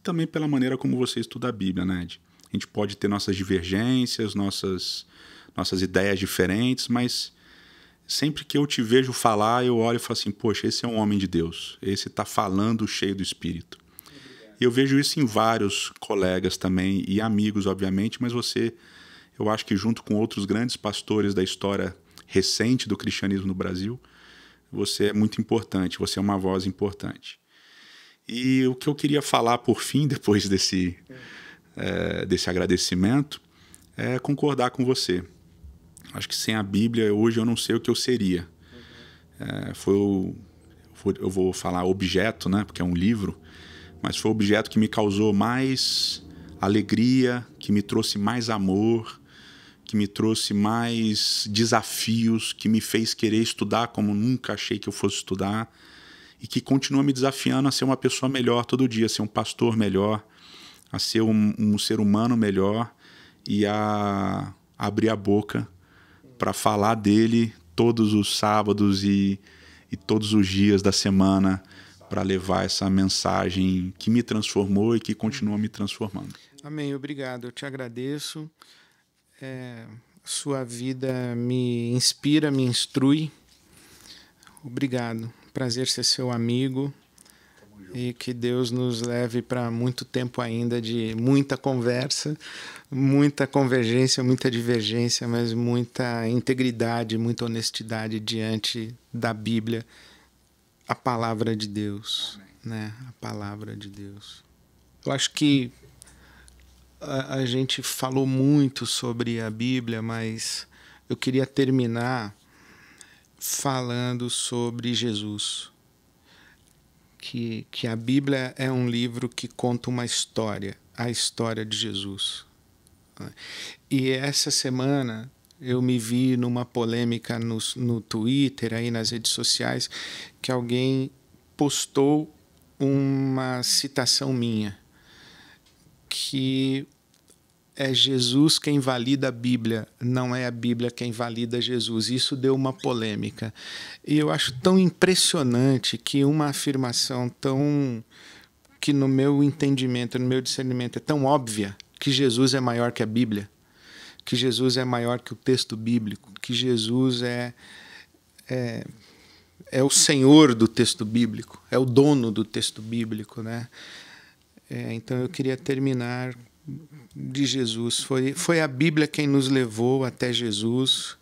e também pela maneira como você estuda a Bíblia, né, Ed? A gente pode ter nossas divergências, nossas, nossas ideias diferentes, mas sempre que eu te vejo falar, eu olho e falo assim: poxa, esse é um homem de Deus, esse está falando cheio do Espírito. E eu vejo isso em vários colegas também e amigos, obviamente, mas você, eu acho que junto com outros grandes pastores da história recente do cristianismo no Brasil, você é muito importante, você é uma voz importante. E o que eu queria falar por fim, depois desse, é, desse agradecimento, é concordar com você. Acho que sem a Bíblia, hoje eu não sei o que eu seria. É, foi o, eu vou falar objeto, né? Porque é um livro, mas foi o objeto que me causou mais alegria, que me trouxe mais amor, que me trouxe mais desafios, que me fez querer estudar como nunca achei que eu fosse estudar e que continua me desafiando a ser uma pessoa melhor todo dia, a ser um pastor melhor, a ser um, um ser humano melhor e a abrir a boca para falar dele todos os sábados e, e todos os dias da semana para levar essa mensagem que me transformou e que continua me transformando. Amém, obrigado. Eu te agradeço. É, sua vida me inspira, me instrui. Obrigado. Prazer ser seu amigo. E que Deus nos leve para muito tempo ainda de muita conversa, muita convergência, muita divergência, mas muita integridade, muita honestidade diante da Bíblia, a palavra de Deus, né? A palavra de Deus. Eu acho que a, a gente falou muito sobre a Bíblia, mas eu queria terminar falando sobre Jesus. Que, que a Bíblia é um livro que conta uma história, a história de Jesus. E essa semana eu me vi numa polêmica no, no Twitter, aí nas redes sociais, que alguém postou uma citação minha que é Jesus quem valida a Bíblia, não é a Bíblia quem valida Jesus. Isso deu uma polêmica. E eu acho tão impressionante que uma afirmação tão. que no meu entendimento, no meu discernimento, é tão óbvia que Jesus é maior que a Bíblia, que Jesus é maior que o texto bíblico, que Jesus é. é é o senhor do texto bíblico, é o dono do texto bíblico, né? É, então eu queria terminar de Jesus. Foi, foi a Bíblia quem nos levou até Jesus.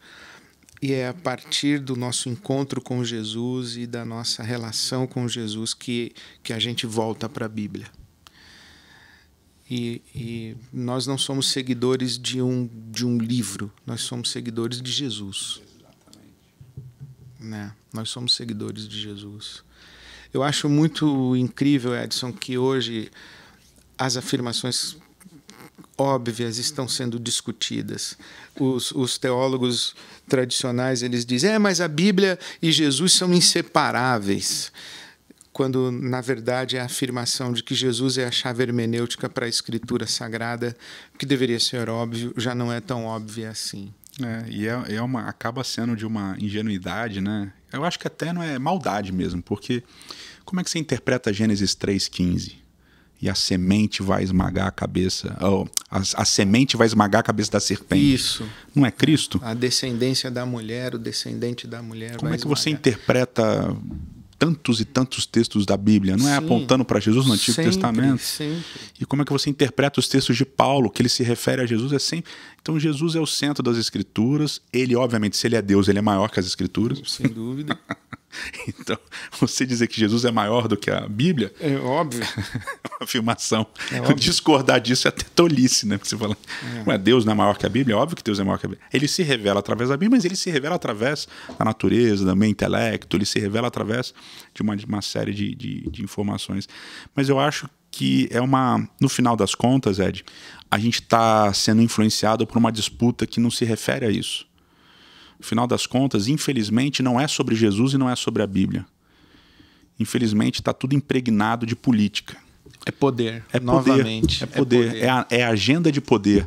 E é a partir do nosso encontro com Jesus e da nossa relação com Jesus que, que a gente volta para a Bíblia. E, e, nós não somos seguidores de um, de um livro, nós somos seguidores de Jesus. Exatamente. Né? Nós somos seguidores de Jesus. Eu acho muito incrível, Edson, que hoje as afirmações óbvias estão sendo discutidas. Os, os, teólogos tradicionais eles dizem, é, mas a Bíblia e Jesus são inseparáveis, quando na verdade é a afirmação de que Jesus é a chave hermenêutica para a Escritura Sagrada, que deveria ser óbvio, já não é tão óbvia assim. É, e é, é uma, acaba sendo de uma ingenuidade, né? Eu acho que até não é maldade mesmo, porque como é que você interpreta Gênesis 3,15? e a semente vai esmagar a cabeça. Oh, a, a, semente vai esmagar a cabeça da serpente. Isso. Não é Cristo? A descendência da mulher, o descendente da mulher. Como é que esmagar? você interpreta tantos e tantos textos da Bíblia? Não é apontando para Jesus no Antigo sempre, Testamento? Sempre. E como é que você interpreta os textos de Paulo, que ele se refere a Jesus? É sempre. Então Jesus é o centro das Escrituras. Ele, obviamente, se ele é Deus, ele é maior que as Escrituras. Sem dúvida. Então, você dizer que Jesus é maior do que a Bíblia. É óbvio. É uma afirmação. É óbvio. Discordar disso é até tolice, né? Porque você fala, é. Deus não é maior que a Bíblia? É óbvio que Deus é maior que a Bíblia. Ele se revela através da Bíblia, mas ele se revela através da natureza, do meu intelecto, ele se revela através de uma, de uma série de, de, de informações. Mas eu acho que é uma. No final das contas, Ed, a gente está sendo influenciado por uma disputa que não se refere a isso. No final das contas, infelizmente, não é sobre Jesus e não é sobre a Bíblia. Infelizmente, está tudo impregnado de política. É poder. É novamente. Poder. É, é poder. É, poder. É, a, é agenda de poder.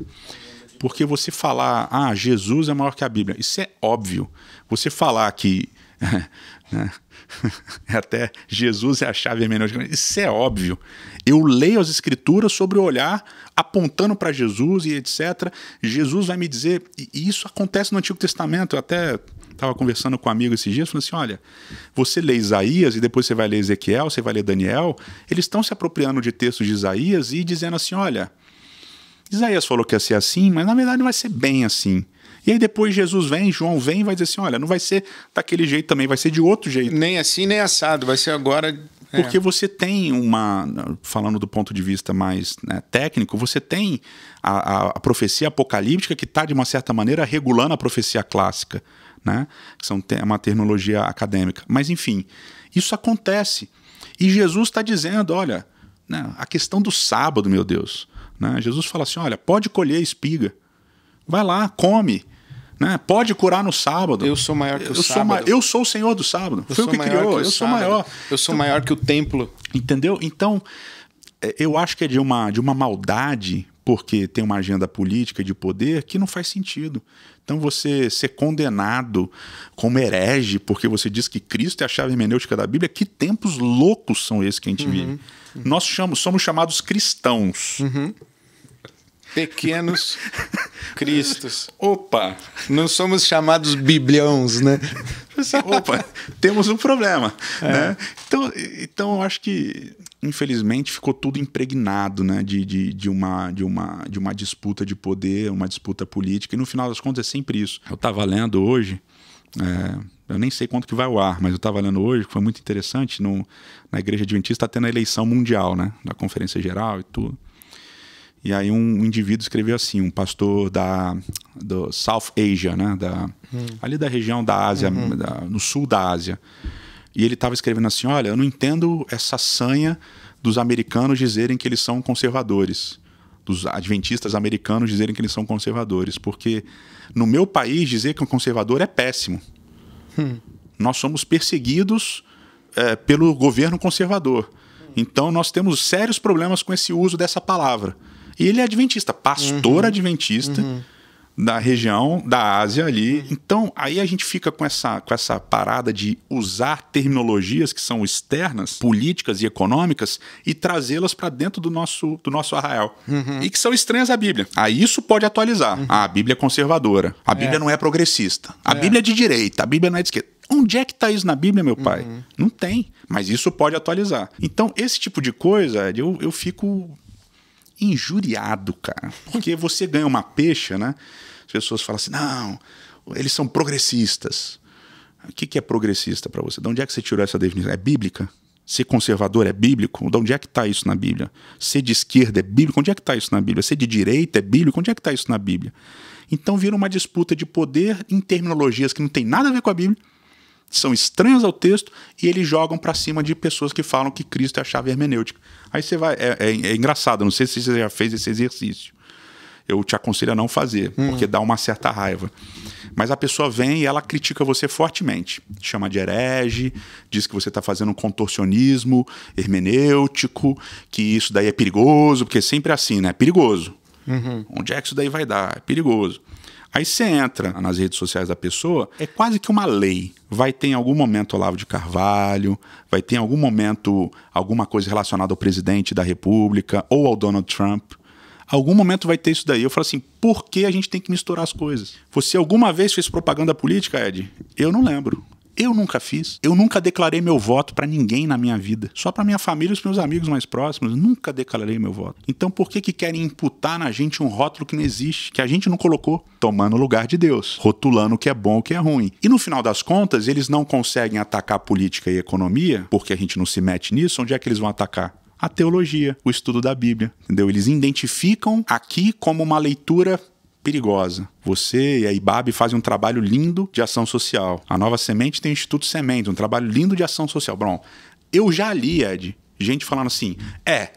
Porque você falar, ah, Jesus é maior que a Bíblia, isso é óbvio. Você falar que né, Até Jesus é a chave hermenêutica. Isso é óbvio. Eu leio as escrituras sobre o olhar apontando para Jesus e etc. Jesus vai me dizer, e isso acontece no Antigo Testamento, eu até estava conversando com um amigo esses dias, falando assim: olha, você lê Isaías e depois você vai ler Ezequiel, você vai ler Daniel, eles estão se apropriando de textos de Isaías e dizendo assim: olha, Isaías falou que ia ser assim, mas na verdade vai ser bem assim. E aí depois Jesus vem, João vem e vai dizer assim: olha, não vai ser daquele jeito também, vai ser de outro jeito. Nem assim, nem assado, vai ser agora. É. Porque você tem uma. Falando do ponto de vista mais né, técnico, você tem a, a, a profecia apocalíptica que está, de uma certa maneira, regulando a profecia clássica, né? Que são, é uma terminologia acadêmica. Mas, enfim, isso acontece. E Jesus está dizendo: olha, né, a questão do sábado, meu Deus. Né? Jesus fala assim: olha, pode colher espiga. Vai lá, come. Né? Pode curar no sábado. Eu sou maior que eu o sábado. Sou eu sou o Senhor do sábado. Eu Foi o que criou. Que eu sou sábado. maior. Eu sou então, maior que o templo. Entendeu? Então, é, eu acho que é de uma, de uma maldade, porque tem uma agenda política de poder que não faz sentido. Então você ser condenado como herege porque você diz que Cristo é a chave hermenêutica da Bíblia, que tempos loucos são esses que a gente uhum. vive? Uhum. Nós chamo, somos chamados cristãos. Uhum pequenos cristos. Opa, não somos chamados bibliões, né? Opa, temos um problema. É. Né? Então, então, eu acho que, infelizmente, ficou tudo impregnado né? de, de, de, uma, de, uma, de uma disputa de poder, uma disputa política. E no final das contas é sempre isso. Eu estava lendo hoje. É, eu nem sei quanto que vai ao ar, mas eu estava lendo hoje, que foi muito interessante. No, na Igreja Adventista está tendo a eleição mundial, né? Na Conferência Geral e tudo. E aí um indivíduo escreveu assim, um pastor da do South Asia, né, da, hum. ali da região da Ásia, uhum. da, no sul da Ásia. E ele estava escrevendo assim, olha, eu não entendo essa sanha dos americanos dizerem que eles são conservadores, dos adventistas americanos dizerem que eles são conservadores, porque no meu país dizer que um conservador é péssimo. Hum. Nós somos perseguidos é, pelo governo conservador. Hum. Então nós temos sérios problemas com esse uso dessa palavra. E ele é adventista, pastor uhum. adventista uhum. da região da Ásia ali. Uhum. Então, aí a gente fica com essa, com essa parada de usar terminologias que são externas, políticas e econômicas, e trazê-las para dentro do nosso, do nosso arraial. Uhum. E que são estranhas à Bíblia. Aí isso pode atualizar. Uhum. Ah, a Bíblia é conservadora. A Bíblia é. não é progressista. A é. Bíblia é de direita. A Bíblia não é de esquerda. Onde é que está isso na Bíblia, meu pai? Uhum. Não tem, mas isso pode atualizar. Então, esse tipo de coisa, eu, eu fico injuriado, cara. Porque você ganha uma peixa, né? As pessoas falam assim: não, eles são progressistas. O que, que é progressista para você? De onde é que você tirou essa definição? É bíblica? Ser conservador é bíblico? De onde é que está isso na Bíblia? Ser de esquerda é bíblico? Onde é que está isso na Bíblia? Ser de direita é bíblico? Onde é que está isso na Bíblia? Então vira uma disputa de poder em terminologias que não tem nada a ver com a Bíblia, são estranhas ao texto e eles jogam para cima de pessoas que falam que Cristo é a chave hermenêutica. Aí você vai. É, é, é engraçado, não sei se você já fez esse exercício. Eu te aconselho a não fazer, hum. porque dá uma certa raiva. Mas a pessoa vem e ela critica você fortemente. chama de herege, diz que você está fazendo um contorcionismo hermenêutico, que isso daí é perigoso, porque é sempre é assim, né? Perigoso. Uhum. Onde é que isso daí vai dar? É perigoso. Aí você entra nas redes sociais da pessoa, é quase que uma lei. Vai ter em algum momento Olavo de Carvalho, vai ter em algum momento alguma coisa relacionada ao presidente da República ou ao Donald Trump. Algum momento vai ter isso daí. Eu falo assim, por que a gente tem que misturar as coisas? Você alguma vez fez propaganda política, Ed? Eu não lembro. Eu nunca fiz. Eu nunca declarei meu voto para ninguém na minha vida. Só para minha família e os meus amigos mais próximos. Nunca declarei meu voto. Então por que que querem imputar na gente um rótulo que não existe, que a gente não colocou, tomando o lugar de Deus, rotulando o que é bom, o que é ruim. E no final das contas, eles não conseguem atacar política e economia, porque a gente não se mete nisso. Onde é que eles vão atacar? a teologia, o estudo da Bíblia, entendeu? Eles identificam aqui como uma leitura perigosa. Você e a IBAB fazem um trabalho lindo de ação social. A Nova Semente tem o Instituto Semente, um trabalho lindo de ação social. Bom, eu já li, Ed, gente falando assim: é,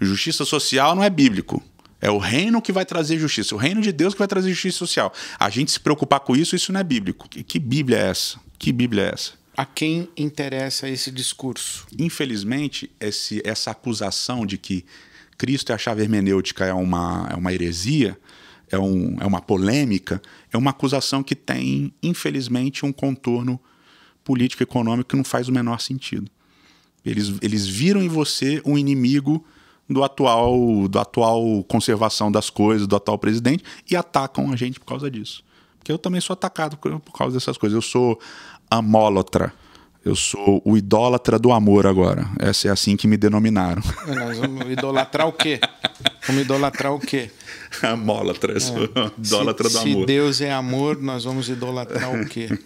justiça social não é bíblico. É o reino que vai trazer justiça, o reino de Deus que vai trazer justiça social. A gente se preocupar com isso, isso não é bíblico. Que, que Bíblia é essa? Que Bíblia é essa? A quem interessa esse discurso? Infelizmente, esse, essa acusação de que Cristo é a chave hermenêutica, é uma, é uma heresia, é, um, é uma polêmica, é uma acusação que tem, infelizmente, um contorno político econômico que não faz o menor sentido. Eles, eles viram em você um inimigo do atual, do atual conservação das coisas, do atual presidente, e atacam a gente por causa disso. Porque eu também sou atacado por causa dessas coisas. Eu sou amólatra. Eu sou o idólatra do amor agora. Essa é assim que me denominaram. Nós vamos idolatrar o quê? Vamos idolatrar o quê? amólatras, é. idólatra do amor. Se Deus é amor, nós vamos idolatrar o quê?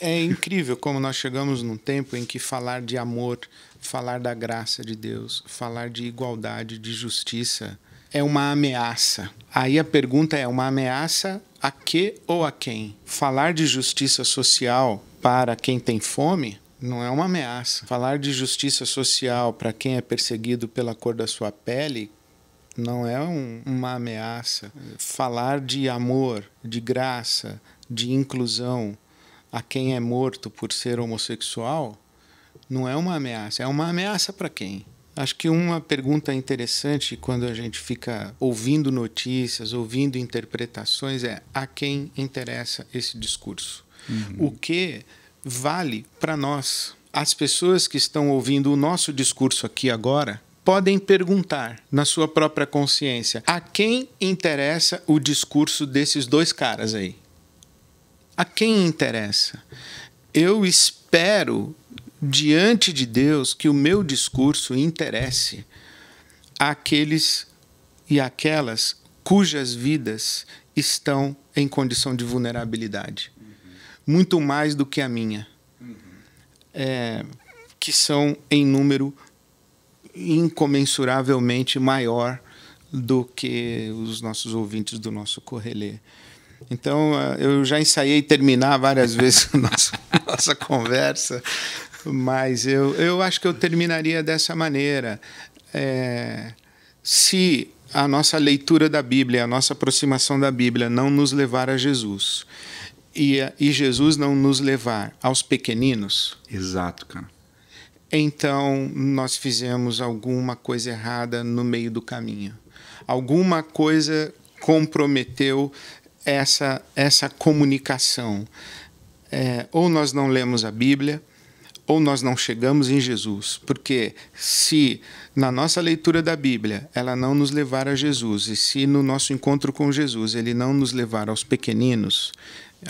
É incrível como nós chegamos num tempo em que falar de amor, falar da graça de Deus, falar de igualdade, de justiça, é uma ameaça. Aí a pergunta é: uma ameaça a que ou a quem? Falar de justiça social para quem tem fome não é uma ameaça. Falar de justiça social para quem é perseguido pela cor da sua pele, não é um, uma ameaça. Falar de amor, de graça, de inclusão a quem é morto por ser homossexual não é uma ameaça. É uma ameaça para quem? Acho que uma pergunta interessante quando a gente fica ouvindo notícias, ouvindo interpretações, é a quem interessa esse discurso? Uhum. O que vale para nós? As pessoas que estão ouvindo o nosso discurso aqui agora podem perguntar na sua própria consciência a quem interessa o discurso desses dois caras aí? A quem interessa? Eu espero diante de Deus que o meu discurso interesse aqueles e aquelas cujas vidas estão em condição de vulnerabilidade, uhum. muito mais do que a minha, uhum. é, que são em número incomensuravelmente maior do que os nossos ouvintes do nosso Correlê. Então, eh, eu já ensaiei terminar várias vezes a nossa, nossa conversa, mas eu, eu acho que eu terminaria dessa maneira. É, se a nossa leitura da Bíblia, a nossa aproximação da Bíblia não nos levar a Jesus, e, e Jesus não nos levar aos pequeninos. Exato, cara então nós fizemos alguma coisa errada no meio do caminho. Alguma coisa comprometeu essa, essa comunicação. É, ou nós não lemos a Bíblia, ou nós não chegamos em Jesus. Porque se na nossa leitura da Bíblia ela não nos levar a Jesus, e se no nosso encontro com Jesus ele não nos levar aos pequeninos,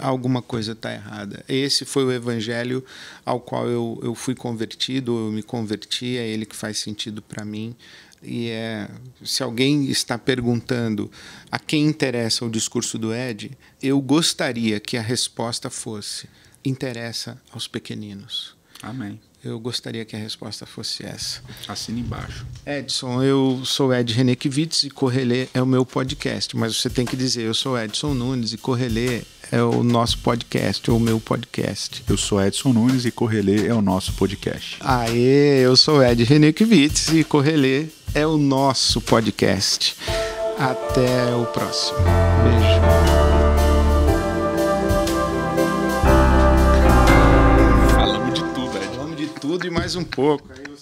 alguma coisa está errada. Esse foi o evangelho ao qual eu, eu fui convertido, eu me converti, é ele que faz sentido para mim. E é, se alguém está perguntando a quem interessa o discurso do Ed, eu gostaria que a resposta fosse: interessa aos pequeninos. Amém eu gostaria que a resposta fosse essa. Assina embaixo. Edson, eu sou Ed Renekiewicz e Correlê é o meu podcast, mas você tem que dizer, eu sou Edson Nunes e Correlê é o nosso podcast, ou o meu podcast. Eu sou Edson Nunes e Correlê é o nosso podcast. Aê, eu sou Ed Renekiewicz e Correlê é o nosso podcast. Até o próximo. Beijo. tudo e mais um pouco. Aí